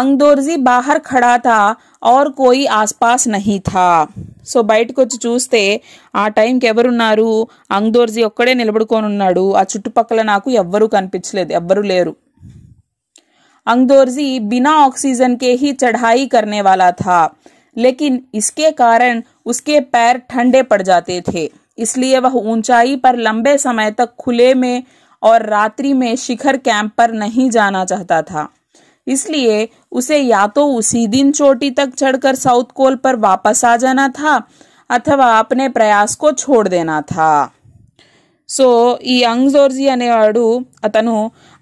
అంగ్దోర్జీ బాహర్ ఖడా థా ఔర్ కోయి ఆస్పాస్ నహీ థా सो बैठक चूस्ते आ टाइम के ఎవరున్నారు अंगदोर्जी ఒక్కడే నిలబడుకొని ఉన్నాడు ఆ చుట్టుపక్కల నాకు ఎవ్వరూ కనిపించలేదు ఎవ్వరూ లేరు अंगदोरजी बिना ऑक्सीजन के ही चढ़ाई करने वाला था लेकिन इसके कारण उसके पैर ठंडे पड़ जाते थे इसलिए वह ऊंचाई पर लंबे समय तक खुले में और रात्रि में शिखर कैंप पर नहीं जाना चाहता था इसलिए उसे या तो उसी दिन चोटी तक चढ़कर साउथ कोल पर वापस आ जाना था अथवा अपने ప్రయాస్ को छोड़ देना था సో ఈ జోర్జీ అనేవాడు అతను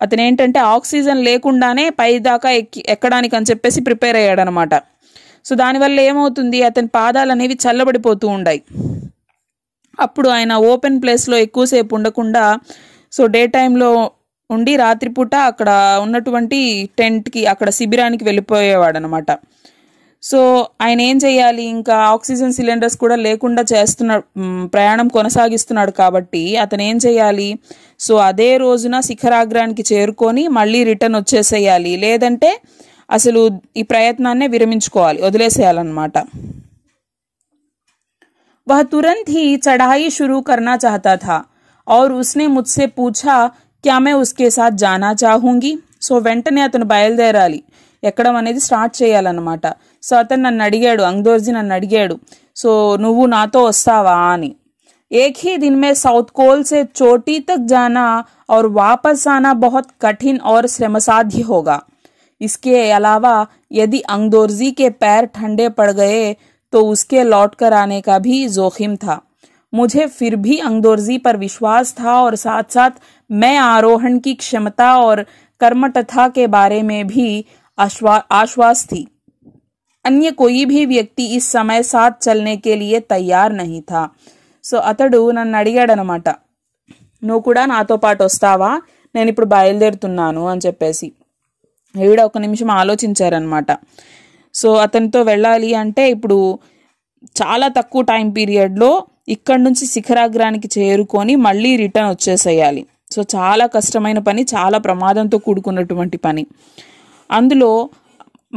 అతనేంటంటే ఆక్సిజన్ లేకుండానే పైదాకా ఎక్కి ఎక్కడానికి అని చెప్పేసి ప్రిపేర్ అయ్యాడనమాట సో దానివల్ల ఏమవుతుంది అతని పాదాలు అనేవి చల్లబడిపోతూ ఉండాయి అప్పుడు ఆయన ఓపెన్ ప్లేస్లో ఎక్కువసేపు ఉండకుండా సో డే టైంలో ఉండి రాత్రిపూట అక్కడ ఉన్నటువంటి టెంట్కి అక్కడ శిబిరానికి వెళ్ళిపోయేవాడు అనమాట సో ఆయన ఏం చేయాలి ఇంకా ఆక్సిజన్ సిలిండర్స్ కూడా లేకుండా చేస్తున్న ప్రయాణం కొనసాగిస్తున్నాడు కాబట్టి అతను ఏం చేయాలి సో అదే రోజున శిఖరాగ్రానికి చేరుకొని మళ్ళీ రిటర్న్ వచ్చేసేయాలి లేదంటే అసలు ఈ ప్రయత్నాన్నే విరమించుకోవాలి వదిలేసేయాలన్నమాట వహ తురంత్ హీ చడాయి షురూ కర్నా चाहता థా ఔర్ ఉస్నే ముత్సే పూచా क्या मैं उसके साथ जाना चाहूंगी सो వెంటనే అతను बैलदेरि ఎక్కడం स्टार्ट స్టార్ట్ सो अत नड़गा अंगदोर्जी नड़गा सो नु అడిగాడు సో నువ్వు एक ही दिन में साउथ कोल से चोटी तक जाना और वापस आना बहुत कठिन और श्रमसाध्य होगा इसके अलावा यदि अंगदोर्जी के पैर ठंडे पड़ गए तो उसके लौट कर आने का भी जोखिम था मुझे फिर भी अंगदोर्जी पर विश्वास था और साथ साथ मैं आरोहण की क्षमता और कर्मटथा के बारे में भी आश्वास थी अन्य कोई भी వ్యక్తి इस समय साथ चलने के लिए तैयार नहीं था సో అతడు నన్ను అడిగాడనమాట నువ్వు కూడా నాతో పాటు వస్తావా నేను ఇప్పుడు బయలుదేరుతున్నాను అని చెప్పేసి ఈవిడ ఒక నిమిషం ఆలోచించారనమాట సో అతనితో వెళ్ళాలి అంటే ఇప్పుడు చాలా తక్కువ టైం పీరియడ్లో ఇక్కడి నుంచి శిఖరాగ్రానికి చేరుకొని మళ్ళీ రిటర్న్ వచ్చేసేయాలి సో చాలా కష్టమైన పని చాలా ప్రమాదంతో కూడుకున్నటువంటి పని అందులో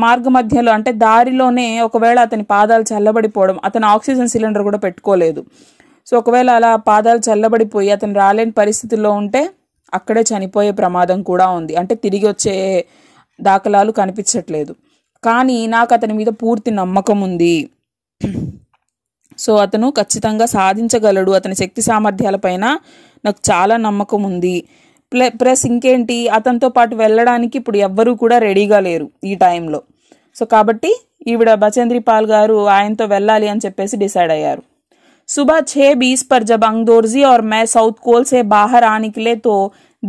మార్గ మధ్యలో అంటే దారిలోనే ఒకవేళ అతని పాదాలు చల్లబడిపోవడం అతను ఆక్సిజన్ సిలిండర్ కూడా పెట్టుకోలేదు సో ఒకవేళ అలా పాదాలు చల్లబడిపోయి అతను రాలేని పరిస్థితుల్లో ఉంటే అక్కడే చనిపోయే ప్రమాదం కూడా ఉంది అంటే తిరిగి వచ్చే దాఖలాలు కనిపించట్లేదు కానీ నాకు అతని మీద పూర్తి నమ్మకం ఉంది సో అతను ఖచ్చితంగా సాధించగలడు అతని శక్తి సామర్థ్యాల పైన నాకు చాలా నమ్మకం ఉంది ప్లే ప్లస్ ఇంకేంటి అతనితో పాటు వెళ్ళడానికి ఇప్పుడు ఎవ్వరూ కూడా రెడీగా లేరు ఈ టైంలో సో కాబట్టి ఈవిడ బచేంద్రి పాల్ గారు ఆయనతో వెళ్ళాలి అని చెప్పేసి డిసైడ్ అయ్యారు సుభా ఛే బీస్ పర్ జబ్ अंगदोरजी ఆర్ मैं సౌత్ कोल से बाहर आ निकले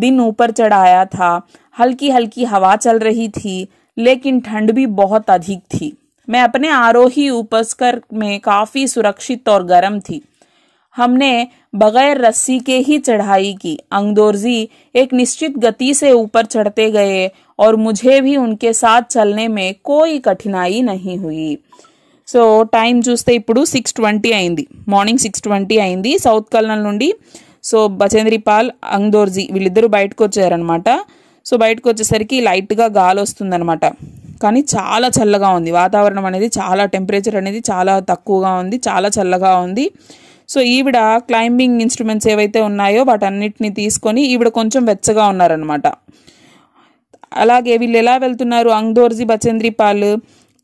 దిన్ ఊపర్ ऊपर థా హల్కీ హల్కీ హవా చల్ चल థీ లేకిన్ ఠండ్ బి బహుత్ అధిక్ థీ मैं अपने आरोही उपस्कर में काफी सुरक्षित और गर्म थी हमने बगैर रस्सी के ही चढ़ाई की अंगदोरजी एक निश्चित गति से ऊपर चढ़ते गए और मुझे भी उनके साथ चलने में कोई कठिनाई नहीं हुई सो टाइम चूस्ते इपड़ू सिक्स ट्वेंटी अंदर मार्निंग सिक्स ट्वेंटी अंदर कलनल नीं सो बचेन्द्रीपाल अंगदोर्जी वीलिदरू बैठकोचारनम सो बैठक सर की लाइट गालन కానీ చాలా చల్లగా ఉంది వాతావరణం అనేది చాలా టెంపరేచర్ అనేది చాలా తక్కువగా ఉంది చాలా చల్లగా ఉంది సో ఈవిడ క్లైంబింగ్ ఇన్స్ట్రుమెంట్స్ ఏవైతే ఉన్నాయో వాటన్నిటిని తీసుకొని ఈవిడ కొంచెం వెచ్చగా ఉన్నారనమాట అలాగే వీళ్ళు ఎలా వెళ్తున్నారు అంగ్దోర్జీ బచేంద్రిపాల్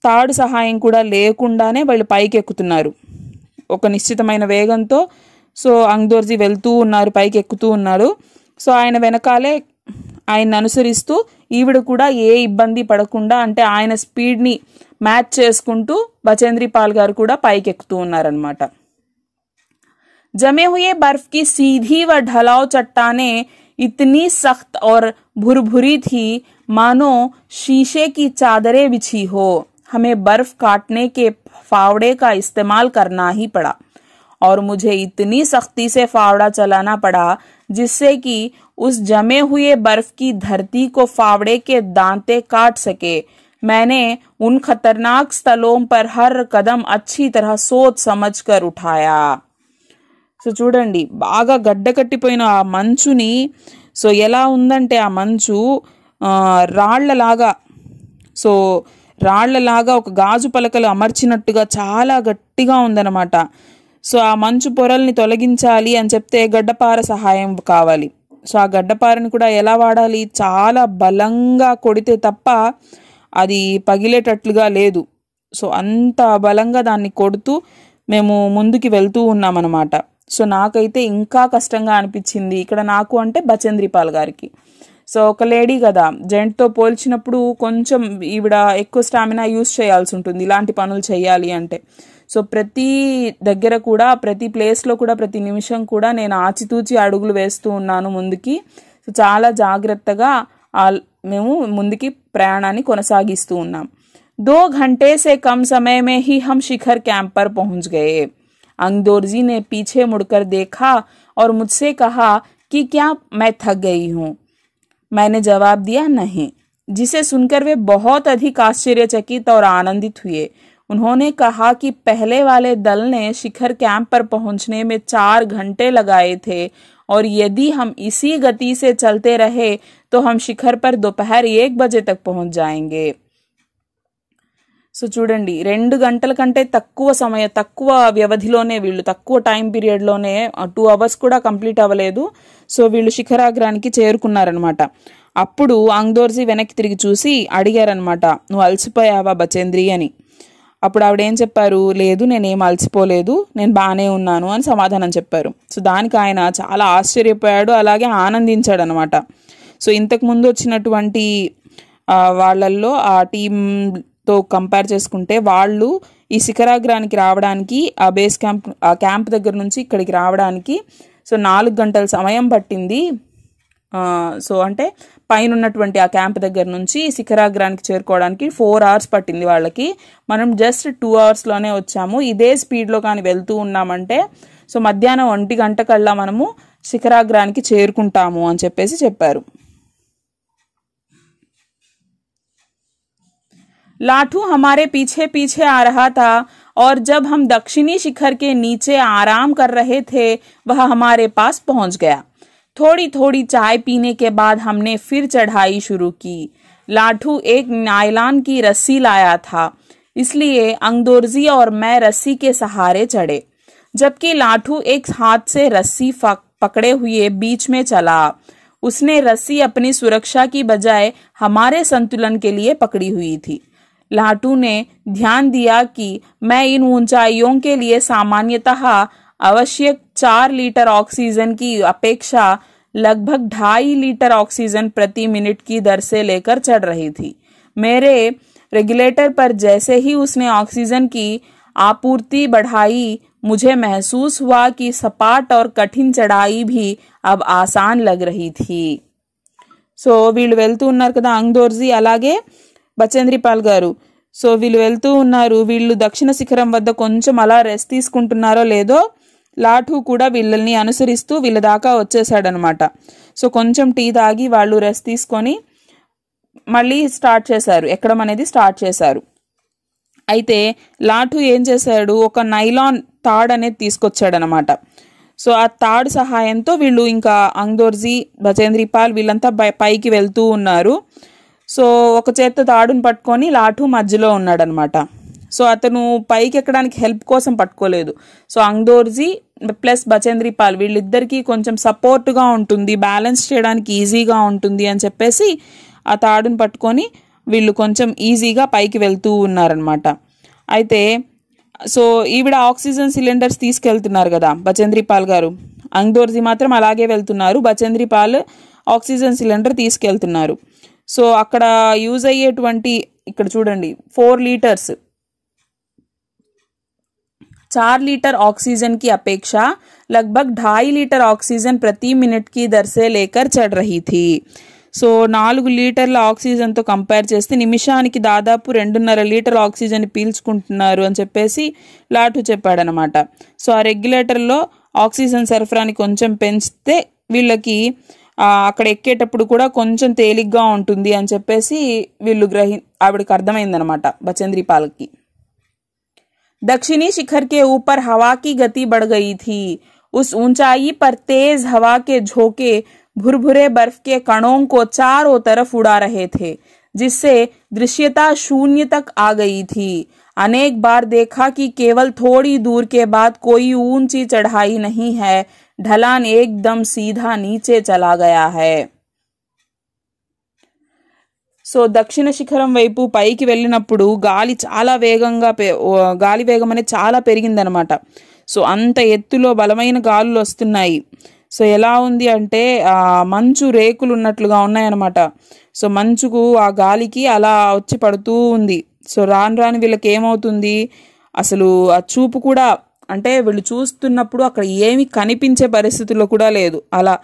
తాడు సహాయం కూడా లేకుండానే వాళ్ళు పైకి ఎక్కుతున్నారు ఒక నిశ్చితమైన వేగంతో సో అంగ్దోర్జీ వెళ్తూ ఉన్నారు పైకి ఎక్కుతూ ఉన్నాడు సో ఆయన వెనకాలే ఆయన అనుసరిస్తూ ఈవిడ కూడా ఏ ఇబ్బంది పడకుండా అంటే ఆయన స్పీడ్ని మ్యాచ్ చేసుకుంటూ బచేంద్రి जमे हुए बर्फ की सीधी व ढलाव चट्टाने इतनी सख्त और भुरभुरी थी मानो शीशे की चादरें बिछी हो हमें बर्फ काटने के फावड़े का इस्तेमाल करना ही पड़ा और मुझे इतनी सख्ती से फावड़ा चलाना पड़ा जिससे कि उस जमे हुए बर्फ की धरती को फावड़े के दांते काट सके मैंने उन खतरनाक स्थलों पर हर कदम अच्छी तरह सोच समझ कर ఉఠాయా సో చూడండి బాగా గడ్డ కట్టిపోయిన ఆ మంచుని సో ఎలా ఉందంటే ఆ మంచు రాళ్లలాగా సో రాళ్లలాగా ఒక గాజు పలకలు అమర్చినట్టుగా చాలా గట్టిగా ఉందన్నమాట సో ఆ మంచు పొరల్ని తొలగించాలి అని చెప్తే గడ్డపార సహాయం కావాలి సో ఆ గడ్డపారను కూడా ఎలా వాడాలి చాలా బలంగా కొడితే తప్ప అది పగిలేటట్లుగా లేదు సో అంత బలంగా దాన్ని కొడుతూ మేము ముందుకి వెళ్తూ ఉన్నామన్నమాట సో నాకైతే ఇంకా కష్టంగా అనిపించింది ఇక్కడ నాకు అంటే బచంద్రిపాల్ గారికి సో ఒక లేడీ కదా జెంట్తో పోల్చినప్పుడు కొంచెం ఈవిడ ఎక్కువ స్టామినా యూస్ చేయాల్సి ఉంటుంది ఇలాంటి పనులు చేయాలి అంటే सो प्रती दर प्रती प्लेस प्रती निमशम आचितूचि अड़ूल वेस्तू उ मुंकी सो चाल जाग्रत मैम मुंकि प्रयाणा को दो घंटे से कम समय में ही हम शिखर कैंप पर पहुंच गए अंगदोरजी ने पीछे मुड़कर देखा और मुझसे कहा कि क्या मैं थक गई हूँ मैंने जवाब दिया नहीं जिसे सुनकर वे बहुत अधिक आश्चर्यचकित और आनंदित हुए उन्होंने कहा कि पहले वाले दल ने शिखर कैंप पर पहुंचने में 4 घंटे लगाए थे और यदि हम इसी गति से चलते रहे तो हम शिखर पर दोपहर 1 बजे तक पहुंच जाएंगे सो చూడండి 2 घंटेల కంటే తక్కువ సమయం తక్కువ వ్యవధిలోనే వీళ్ళు తక్కువ టైం పీరియడ్లోనే 2 అవర్స్ కూడా కంప్లీట్ అవలేదు సో వీళ్ళు శిఖరాగ్రానికి చేరుకున్నారు అన్నమాట అప్పుడు అంగదర్జి వెనక్కి తిరిగి చూసి అడిగారన్నమాట నువ్వు ఆలస్యం అయవా బచేంద్రీ అని అప్పుడు ఆవిడ ఏం చెప్పారు లేదు నేనేం అలసిపోలేదు నేను బాగానే ఉన్నాను అని సమాధానం చెప్పారు సో దానికి ఆయన చాలా ఆశ్చర్యపోయాడు అలాగే ఆనందించాడు అనమాట సో ఇంతకుముందు వచ్చినటువంటి వాళ్ళల్లో ఆ టీంతో కంపేర్ చేసుకుంటే వాళ్ళు ఈ శిఖరాగ్రానికి రావడానికి ఆ బేస్ క్యాంప్ ఆ క్యాంప్ దగ్గర నుంచి ఇక్కడికి రావడానికి సో నాలుగు గంటల సమయం పట్టింది సో అంటే పైన ఉన్నటువంటి ఆ క్యాంప్ దగ్గర నుంచి శిఖరాగ్రానికి చేరుకోవడానికి ఫోర్ అవర్స్ పట్టింది వాళ్ళకి మనం జస్ట్ టూ అవర్స్లోనే వచ్చాము ఇదే స్పీడ్లో కానీ వెళ్తూ ఉన్నామంటే సో మధ్యాహ్నం ఒంటి గంట కల్లా మనము శిఖరాగ్రానికి చేరుకుంటాము అని చెప్పేసి చెప్పారు లాఠూ హమారే పీచే పీచే ఆ रहा था और जब हम दक्षिणी शिखर के नीचे आराम कर रहे थे वह हमारे पास पहुंच गया थोड़ी थोड़ी चाय पीने के बाद हमने फिर चढ़ाई शुरू की लाठू एक नायलान की रस्सी लाया था इसलिए अंगदोर्जी और मैं रस्सी के सहारे चढ़े जबकि लाठू एक हाथ से रस्सी पकड़े हुए बीच में चला उसने रस्सी अपनी सुरक्षा की बजाय हमारे संतुलन के लिए पकड़ी हुई थी लाटू ने ध्यान दिया कि मैं इन ऊंचाइयों के लिए सामान्यतः आवश्यक चार लीटर ऑक्सीजन की अपेक्षा लगभग ढाई लीटर ऑक्सीजन प्रति मिनट की दर से लेकर चढ़ रही थी मेरे रेगुलेटर पर जैसे ही उसने ऑक्सीजन की आपूर्ति बढ़ाई मुझे महसूस हुआ कि सपाट और कठिन चढ़ाई भी अब आसान लग रही थी सो वील వెళ్తూ ఉన్నారు కదా అంగ్దోర్జీ सो वीलू గారు సో వీళ్ళు వెళ్తూ ఉన్నారు వీళ్ళు దక్షిణ శిఖరం లాఠూ కూడా వీళ్ళని అనుసరిస్తూ వీళ్ళ దాకా వచ్చేసాడనమాట సో కొంచెం టీ తాగి వాళ్ళు రెస్ట్ తీసుకొని మళ్ళీ స్టార్ట్ చేశారు ఎక్కడం అనేది స్టార్ట్ చేశారు అయితే లాఠూ ఏం చేశాడు ఒక నైలాన్ తాడ్ అనేది తీసుకొచ్చాడనమాట సో ఆ తాడ్ సహాయంతో వీళ్ళు ఇంకా అంగదోర్జీ భజేంద్రి పాల్ వీళ్ళంతా పైకి వెళ్తూ ఉన్నారు సో ఒక చేత తాడును పట్టుకొని లాఠూ మధ్యలో ఉన్నాడనమాట సో అతను పైకి ఎక్కడానికి హెల్ప్ కోసం పట్టుకోలేదు సో అంగ్దోర్జీ ప్లస్ బచేంద్రి పాల్ వీళ్ళిద్దరికీ కొంచెం సపోర్ట్గా ఉంటుంది బ్యాలెన్స్ చేయడానికి ఈజీగా ఉంటుంది అని చెప్పేసి ఆ తాడును పట్టుకొని వీళ్ళు కొంచెం ఈజీగా పైకి వెళ్తూ ఉన్నారనమాట అయితే సో ఈవిడ ఆక్సిజన్ సిలిండర్స్ తీసుకెళ్తున్నారు కదా బచేంద్రి పాల్ గారు అంగ్దోర్జీ మాత్రం అలాగే వెళ్తున్నారు బచేంద్రి పాల్ ఆక్సిజన్ సిలిండర్ తీసుకెళ్తున్నారు సో అక్కడ యూజ్ అయ్యేటువంటి ఇక్కడ చూడండి ఫోర్ లీటర్స్ चार लीटर ऑक्सीजन की अपेक्षा लगभग ढाई लीटर ऑक्सीजन प्रति मिनट की दर से लेकर चढ़ रही थी సో నాలుగు లీటర్ల ఆక్సిజన్తో కంపేర్ చేస్తే నిమిషానికి దాదాపు రెండున్నర లీటర్ ఆక్సిజన్ పీల్చుకుంటున్నారు అని చెప్పేసి లాటు చెప్పాడనమాట సో ఆ రెగ్యులేటర్లో ఆక్సిజన్ సరఫరాని కొంచెం పెంచితే వీళ్ళకి అక్కడ ఎక్కేటప్పుడు కూడా కొంచెం తేలిగ్గా ఉంటుంది అని చెప్పేసి వీళ్ళు గ్రహి ఆవిడకి అర్థమైందనమాట బచేంద్రి పాల్కి दक्षिणी शिखर के ऊपर हवा की गति बढ़ गई थी उस ऊंचाई पर तेज हवा के झोंके भुरभुरे बर्फ के कणों को चारों तरफ उड़ा रहे थे जिससे दृश्यता शून्य तक आ गई थी अनेक बार देखा कि केवल थोड़ी दूर के बाद कोई ऊंची चढ़ाई नहीं है ढलान एकदम सीधा नीचे चला गया है సో దక్షిణ శిఖరం వైపు పైకి వెళ్ళినప్పుడు గాలి చాలా వేగంగా గాలి వేగం అనేది చాలా పెరిగిందనమాట సో అంత ఎత్తులో బలమైన గాలులు వస్తున్నాయి సో ఎలా ఉంది అంటే మంచు రేకులు ఉన్నట్లుగా ఉన్నాయన్నమాట సో మంచుకు ఆ గాలికి అలా వచ్చి పడుతూ ఉంది సో రాను రాను వీళ్ళకి ఏమవుతుంది అసలు ఆ చూపు కూడా అంటే వీళ్ళు చూస్తున్నప్పుడు అక్కడ ఏమి కనిపించే పరిస్థితుల్లో కూడా లేదు అలా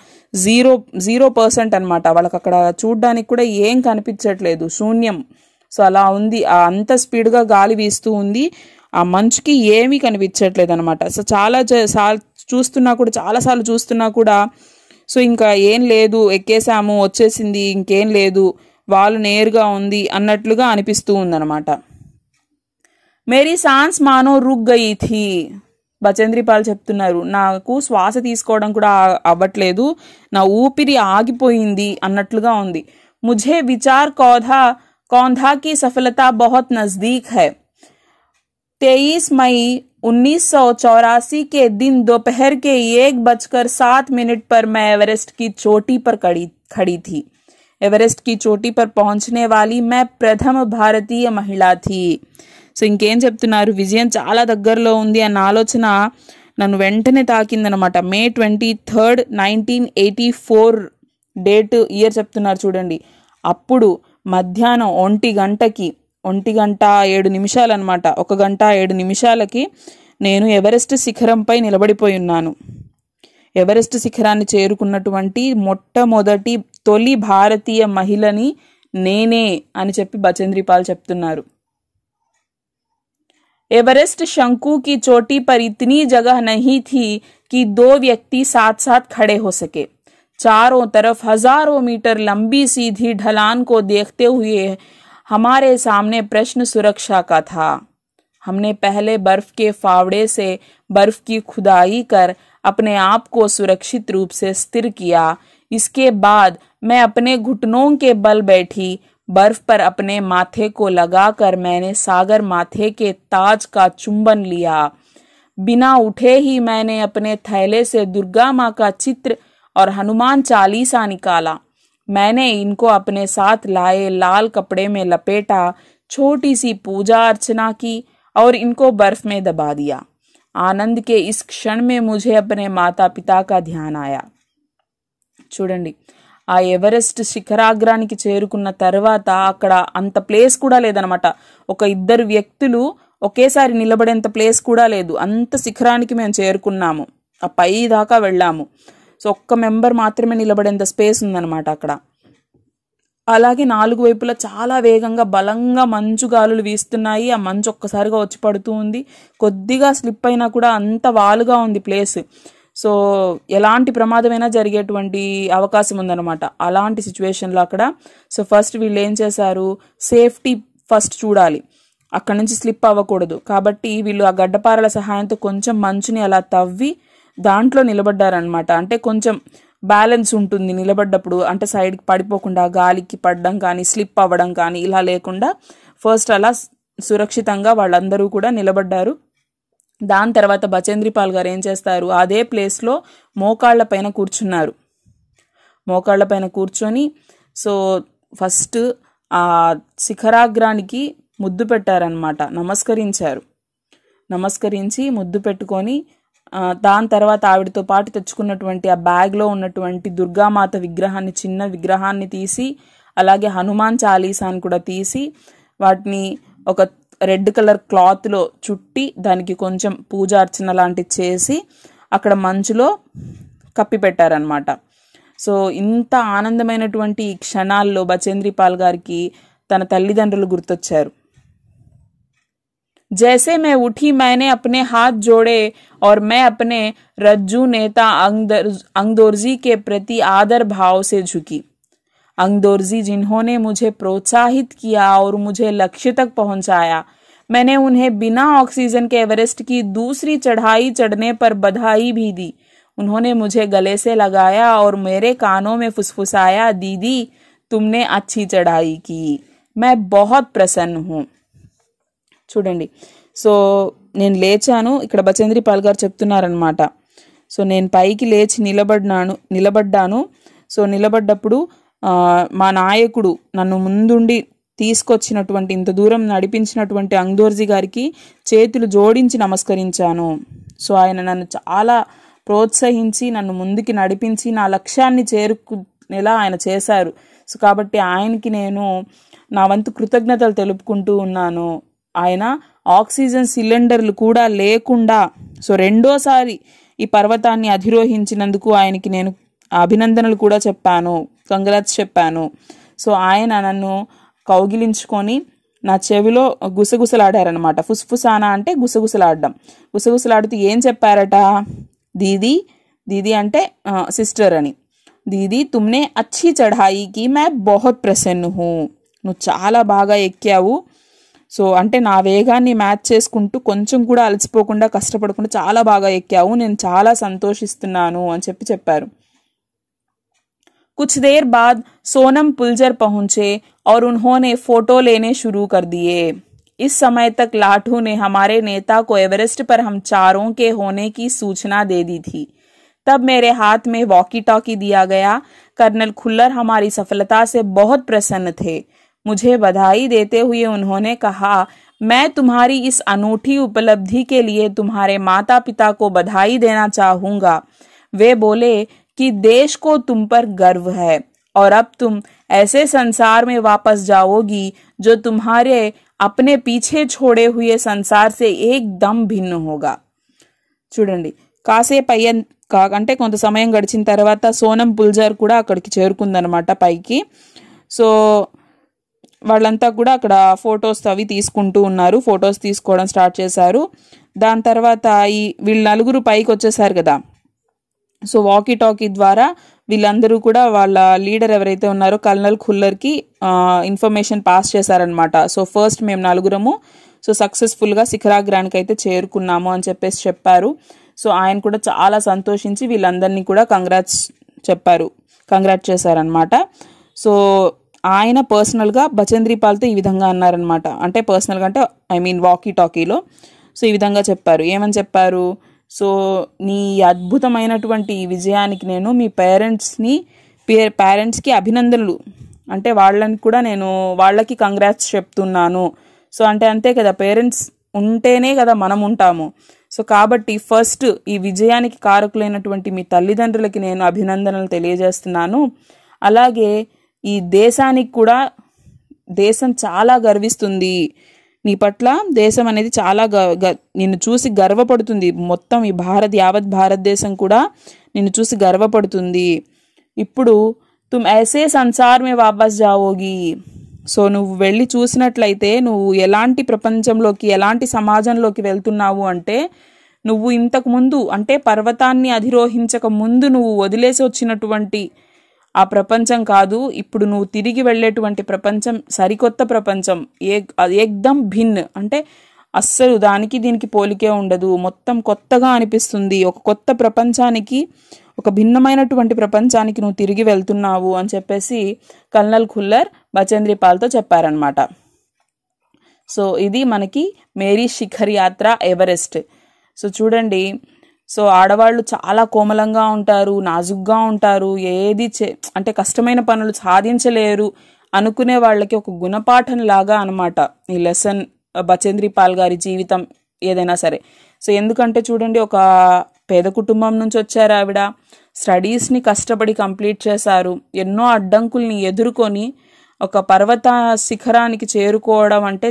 జీరో జీరో పర్సెంట్ అనమాట వాళ్ళకి అక్కడ చూడడానికి కూడా ఏం కనిపించట్లేదు శూన్యం సో అలా ఉంది అంత స్పీడ్గా గాలి వీస్తూ ఉంది ఆ మంచుకి ఏమీ కనిపించట్లేదు అనమాట సో చాలా చూస్తున్నా కూడా చాలాసార్లు చూస్తున్నా కూడా సో ఇంకా ఏం లేదు ఎక్కేసాము వచ్చేసింది ఇంకేం లేదు వాళ్ళు నేరుగా ఉంది అన్నట్లుగా అనిపిస్తూ ఉందనమాట మేరీ సాన్స్ మానో రుగ్గయి థీ బచేంద్రిపాల్ చెప్తున్నారు నాకు శ్వాస తీసుకోవడం కూడా అవ్వట్లేదు నా ఊపిరి ఆగిపోయింది అన్నట్లుగా ఉంది विचार कौधा कौंधा की सफलता बहुत नजदीक है तेईस मई उन्नीस के दिन दोपहर के एक बजकर सात मिनट पर मैं एवरेस्ट की चोटी पर खड़ी खड़ी थी एवरेस्ट की चोटी पर पहुंचने वाली मैं प्रथम भारतीय महिला थी సో ఇంకేం చెప్తున్నారు విజయం చాలా దగ్గరలో ఉంది అన్న ఆలోచన నన్ను వెంటనే తాకిందనమాట May twenty third nineteen eighty four date year చెప్తున్నారు చూడండి అప్పుడు మధ్యాహ్నం ఒంటి గంటకి ఒంటి గంట ఏడు నిమిషాలు అనమాట ఒక గంట ఏడు నిమిషాలకి నేను ఎవరెస్ట్ శిఖరంపై నిలబడిపోయి ఉన్నాను ఎవరెస్ట్ శిఖరాన్ని చేరుకున్నటువంటి మొట్టమొదటి తొలి భారతీయ మహిళని నేనే అని చెప్పి బచేంద్రీపాల్ చెప్తున్నారు एवरेस्ट शंकु की चोटी पर इतनी जगह नहीं थी कि दो व्यक्ति साथ साथ खड़े हो सके चारों तरफ हजारों मीटर लंबी सीधी ढलान को देखते हुए हमारे सामने प्रश्न सुरक्षा का था हमने पहले बर्फ के फावड़े से बर्फ की खुदाई कर अपने आप को सुरक्षित रूप से स्थिर किया इसके बाद मैं अपने घुटनों के बल बैठी बर्फ पर अपने माथे को लगाकर मैंने सागर माथे के ताज का चुंबन लिया बिना उठे ही मैंने अपने थैले से दुर्गा माँ का चित्र और हनुमान चालीसा निकाला मैंने इनको अपने साथ लाए लाल कपड़े में लपेटा छोटी सी पूजा अर्चना की और इनको बर्फ में दबा दिया आनंद के इस क्षण में मुझे अपने माता पिता का ध्यान आया चूडंडी ఆ ఎవరెస్ట్ శిఖరాగ్రానికి చేరుకున్న తర్వాత అక్కడ అంత ప్లేస్ కూడా లేదనమాట ఒక ఇద్దరు వ్యక్తులు ఒకేసారి నిలబడేంత ప్లేస్ కూడా లేదు అంత శిఖరానికి మేము చేరుకున్నాము ఆ పై దాకా వెళ్ళాము సో ఒక్క మెంబర్ మాత్రమే నిలబడేంత స్పేస్ ఉందన్నమాట అక్కడ అలాగే నాలుగు వైపులా చాలా వేగంగా బలంగా మంచు గాలులు వీస్తున్నాయి ఆ మంచు ఒక్కసారిగా వచ్చి పడుతూ ఉంది కొద్దిగా స్లిప్ అయినా కూడా అంత వాలుగా ఉంది ప్లేస్ సో ఎలాంటి ప్రమాదమైనా జరిగేటువంటి అవకాశం ఉందన్నమాట అలాంటి సిచ్యువేషన్లో అక్కడ సో ఫస్ట్ వీళ్ళు ఏం చేశారు సేఫ్టీ ఫస్ట్ చూడాలి అక్కడ నుంచి స్లిప్ అవ్వకూడదు కాబట్టి వీళ్ళు ఆ గడ్డపారల సహాయంతో కొంచెం మంచుని అలా తవ్వి దాంట్లో నిలబడ్డారనమాట అంటే కొంచెం బ్యాలెన్స్ ఉంటుంది నిలబడ్డప్పుడు అంటే సైడ్కి పడిపోకుండా గాలికి పడడం కానీ స్లిప్ అవ్వడం కానీ ఇలా లేకుండా ఫస్ట్ అలా సురక్షితంగా వాళ్ళందరూ కూడా నిలబడ్డారు దాని తర్వాత బచేంద్రిపాల్ గారు ఏం చేస్తారు అదే ప్లేస్లో మోకాళ్ల పైన కూర్చున్నారు మోకాళ్ల పైన కూర్చొని సో ఫస్ట్ ఆ శిఖరాగ్రానికి ముద్దు పెట్టారనమాట నమస్కరించారు నమస్కరించి ముద్దు పెట్టుకొని దాని తర్వాత ఆవిడతో పాటు తెచ్చుకున్నటువంటి ఆ బ్యాగ్లో ఉన్నటువంటి దుర్గామాత విగ్రహాన్ని చిన్న విగ్రహాన్ని తీసి అలాగే హనుమాన్ చాలీసాన్ని కూడా తీసి వాటిని ఒక రెడ్ కలర్ క్లాత్లో చుట్టి దానికి కొంచెం పూజ అర్చన లాంటివి చేసి అక్కడ మంచులో కప్పి పెట్టారనమాట సో ఇంత ఆనందమైనటువంటి క్షణాల్లో పాల్ గారికి తన తల్లిదండ్రులు గుర్తొచ్చారు మే ఉఠి మేనే అప్నే హాత్ జోడే ఔర్ మే అప్నే రజ్జు నేత అంగ్ దర్ के प्रति ప్రతి ఆదర్ భావసే झुकी अंगदोरजी जिन्होंने मुझे प्रोत्साहित किया और मुझे लक्ष्य तक पहुंचाया मैंने उन्हें बिना ऑक्सीजन के एवरेस्ट की दूसरी चढ़ाई चढ़ने पर बधाई भी दी उन्होंने मुझे गले से लगाया और मेरे कानों में फुसफुसाया दीदी तुमने अच्छी चढ़ाई की मैं बहुत प्रसन्न हूँ చూడండి సో నేను లేచాను ఇక్కడ బచేంద్రిపాల్ గారు చెప్తున్నారనమాట సో నేను పైకి లేచి నిలబడినాను నిలబడ్డాను సో నిలబడ్డప్పుడు మా నాయకుడు నన్ను ముందుండి తీసుకొచ్చినటువంటి ఇంత దూరం నడిపించినటువంటి అంగ్దోర్జీ గారికి చేతులు జోడించి నమస్కరించాను సో ఆయన నన్ను చాలా ప్రోత్సహించి నన్ను ముందుకి నడిపించి నా లక్ష్యాన్ని చేరుకునేలా ఆయన చేశారు సో కాబట్టి ఆయనకి నేను నా వంతు కృతజ్ఞతలు తెలుపుకుంటూ ఉన్నాను ఆయన ఆక్సిజన్ సిలిండర్లు కూడా లేకుండా సో రెండోసారి ఈ పర్వతాన్ని అధిరోహించినందుకు ఆయనకి నేను అభినందనలు కూడా చెప్పాను కంగ్రాట్స్ చెప్పాను సో ఆయన నన్ను కౌగిలించుకొని నా చెవిలో గుసగుసలాడారనమాట ఫుస్ఫుసానా అంటే గుసగుసలాడడం గుసగుసలాడుతూ ఏం చెప్పారట దీది దీది అంటే సిస్టర్ అని దీది తుమ్నే అచ్చి చఢాయికి మే బహుత్ ప్రసన్న నువ్వు చాలా బాగా ఎక్కావు సో అంటే నా వేగాన్ని మ్యాచ్ చేసుకుంటూ కొంచెం కూడా అలసిపోకుండా కష్టపడకుండా చాలా బాగా ఎక్కావు నేను చాలా సంతోషిస్తున్నాను అని చెప్పి చెప్పారు कुछ देर बाद सोनम पुलजर पहुंचे और उन्होंने फोटो लेने शुरू कर दिए इस समय तक लाठू ने हमारे नेता को एवरेस्ट पर हम चारों के होने की सूचना दे दी थी तब मेरे हाथ में वॉकी टॉकी दिया गया कर्नल खुल्लर हमारी सफलता से बहुत प्रसन्न थे मुझे बधाई देते हुए उन्होंने कहा मैं तुम्हारी इस अनूठी उपलब्धि के लिए तुम्हारे माता पिता को बधाई देना चाहूँगा वे बोले కి దేశకొ తమర్ గర్వ హ్ మరియు అబ్ తుమ్ ఐసే సంసార్ మే వాపస్ జావోగి జో తుమ్హారే apne piche chhode hue sansar se ekdam bhinna hoga చూడండి కాసేపయ్య గంటే కొంత సమయం గడిచిన తర్వాత సోణం బుల్జర్ కూడా అక్కడి చేర్చుందనమాట పైకి సో వాళ్ళంతా కూడా అక్కడ ఫోటోస్ తవి తీసుకుంటూ ఉన్నారు ఫోటోస్ తీసుకోవడం స్టార్ట్ చేశారు దాన్ తర్వాత ఈ విల్లలుగురు పైకి వచ్చేసారు గదా సో వాకీ టాకీ ద్వారా వీళ్ళందరూ కూడా వాళ్ళ లీడర్ ఎవరైతే ఉన్నారో కల్నల్ ఖుల్లర్కి ఇన్ఫర్మేషన్ పాస్ చేశారనమాట సో ఫస్ట్ మేము నలుగురము సో సక్సెస్ఫుల్గా శిఖరాగ్రానికి అయితే చేరుకున్నాము అని చెప్పేసి చెప్పారు సో ఆయన కూడా చాలా సంతోషించి వీళ్ళందరినీ కూడా కంగ్రాట్స్ చెప్పారు కంగ్రాట్ చేశారనమాట సో ఆయన పర్సనల్గా బచంద్రీపాల్తో ఈ విధంగా అన్నారనమాట అంటే పర్సనల్గా అంటే ఐ మీన్ వాకీ టాకీలో సో ఈ విధంగా చెప్పారు ఏమని చెప్పారు సో నీ అద్భుతమైనటువంటి ఈ విజయానికి నేను మీ పేరెంట్స్ని పేరెంట్స్కి అభినందనలు అంటే వాళ్ళని కూడా నేను వాళ్ళకి కంగ్రాట్స్ చెప్తున్నాను సో అంటే అంతే కదా పేరెంట్స్ ఉంటేనే కదా మనం ఉంటాము సో కాబట్టి ఫస్ట్ ఈ విజయానికి కారకులైనటువంటి మీ తల్లిదండ్రులకి నేను అభినందనలు తెలియజేస్తున్నాను అలాగే ఈ దేశానికి కూడా దేశం చాలా గర్విస్తుంది నీ పట్ల దేశం అనేది చాలా గ నిన్ను చూసి గర్వపడుతుంది మొత్తం ఈ భారత్ యావత్ భారతదేశం కూడా నిన్ను చూసి గర్వపడుతుంది ఇప్పుడు తుమ్ ఐసే సంసారమే వాపస్ జావోగి సో నువ్వు వెళ్ళి చూసినట్లయితే నువ్వు ఎలాంటి ప్రపంచంలోకి ఎలాంటి సమాజంలోకి వెళ్తున్నావు అంటే నువ్వు ఇంతకు ముందు అంటే పర్వతాన్ని అధిరోహించక ముందు నువ్వు వదిలేసి వచ్చినటువంటి ఆ ప్రపంచం కాదు ఇప్పుడు నువ్వు తిరిగి వెళ్ళేటువంటి ప్రపంచం సరికొత్త ప్రపంచం ఏ ఎగ్దమ్ భిన్ అంటే అస్సలు దానికి దీనికి పోలికే ఉండదు మొత్తం కొత్తగా అనిపిస్తుంది ఒక కొత్త ప్రపంచానికి ఒక భిన్నమైనటువంటి ప్రపంచానికి నువ్వు తిరిగి వెళ్తున్నావు అని చెప్పేసి కల్నల్ ఖుల్లర్ బచేంద్రి పాల్తో చెప్పారనమాట సో ఇది మనకి మేరీ శిఖర్ యాత్ర ఎవరెస్ట్ సో చూడండి సో ఆడవాళ్ళు చాలా కోమలంగా ఉంటారు నాజుగ్గా ఉంటారు ఏది చే అంటే కష్టమైన పనులు సాధించలేరు అనుకునే వాళ్ళకి ఒక గుణపాఠం లాగా అనమాట ఈ లెసన్ బచేంద్రి పాల్ గారి జీవితం ఏదైనా సరే సో ఎందుకంటే చూడండి ఒక పేద కుటుంబం నుంచి వచ్చారు ఆవిడ స్టడీస్ని కష్టపడి కంప్లీట్ చేశారు ఎన్నో అడ్డంకుల్ని ఎదుర్కొని ఒక పర్వత శిఖరానికి చేరుకోవడం అంటే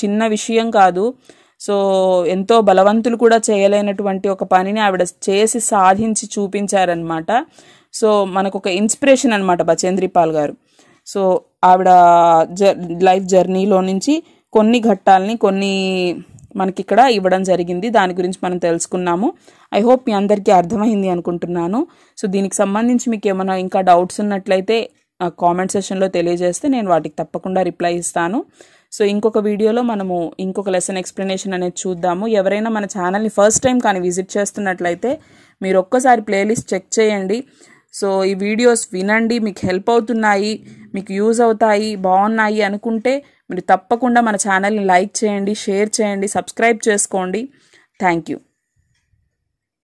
చిన్న విషయం కాదు సో ఎంతో బలవంతులు కూడా చేయలేనటువంటి ఒక పనిని ఆవిడ చేసి సాధించి చూపించారనమాట సో మనకు ఒక ఇన్స్పిరేషన్ అనమాట బచేంద్రిపాల్ గారు సో ఆవిడ జర్ లైఫ్ జర్నీలో నుంచి కొన్ని ఘట్టాలని కొన్ని మనకి ఇక్కడ ఇవ్వడం జరిగింది దాని గురించి మనం తెలుసుకున్నాము ఐ హోప్ మీ అందరికీ అర్థమైంది అనుకుంటున్నాను సో దీనికి సంబంధించి మీకు ఏమైనా ఇంకా డౌట్స్ ఉన్నట్లయితే కామెంట్ సెషన్లో తెలియజేస్తే నేను వాటికి తప్పకుండా రిప్లై ఇస్తాను సో ఇంకొక వీడియోలో మనము ఇంకొక లెసన్ ఎక్స్ప్లెనేషన్ అనేది చూద్దాము ఎవరైనా మన ఛానల్ని ఫస్ట్ టైం కానీ విజిట్ చేస్తున్నట్లయితే మీరు ఒక్కసారి ప్లేలిస్ట్ చెక్ చేయండి సో ఈ వీడియోస్ వినండి మీకు హెల్ప్ అవుతున్నాయి మీకు యూజ్ అవుతాయి బాగున్నాయి అనుకుంటే మీరు తప్పకుండా మన ఛానల్ని లైక్ చేయండి షేర్ చేయండి సబ్స్క్రైబ్ చేసుకోండి థ్యాంక్ యూ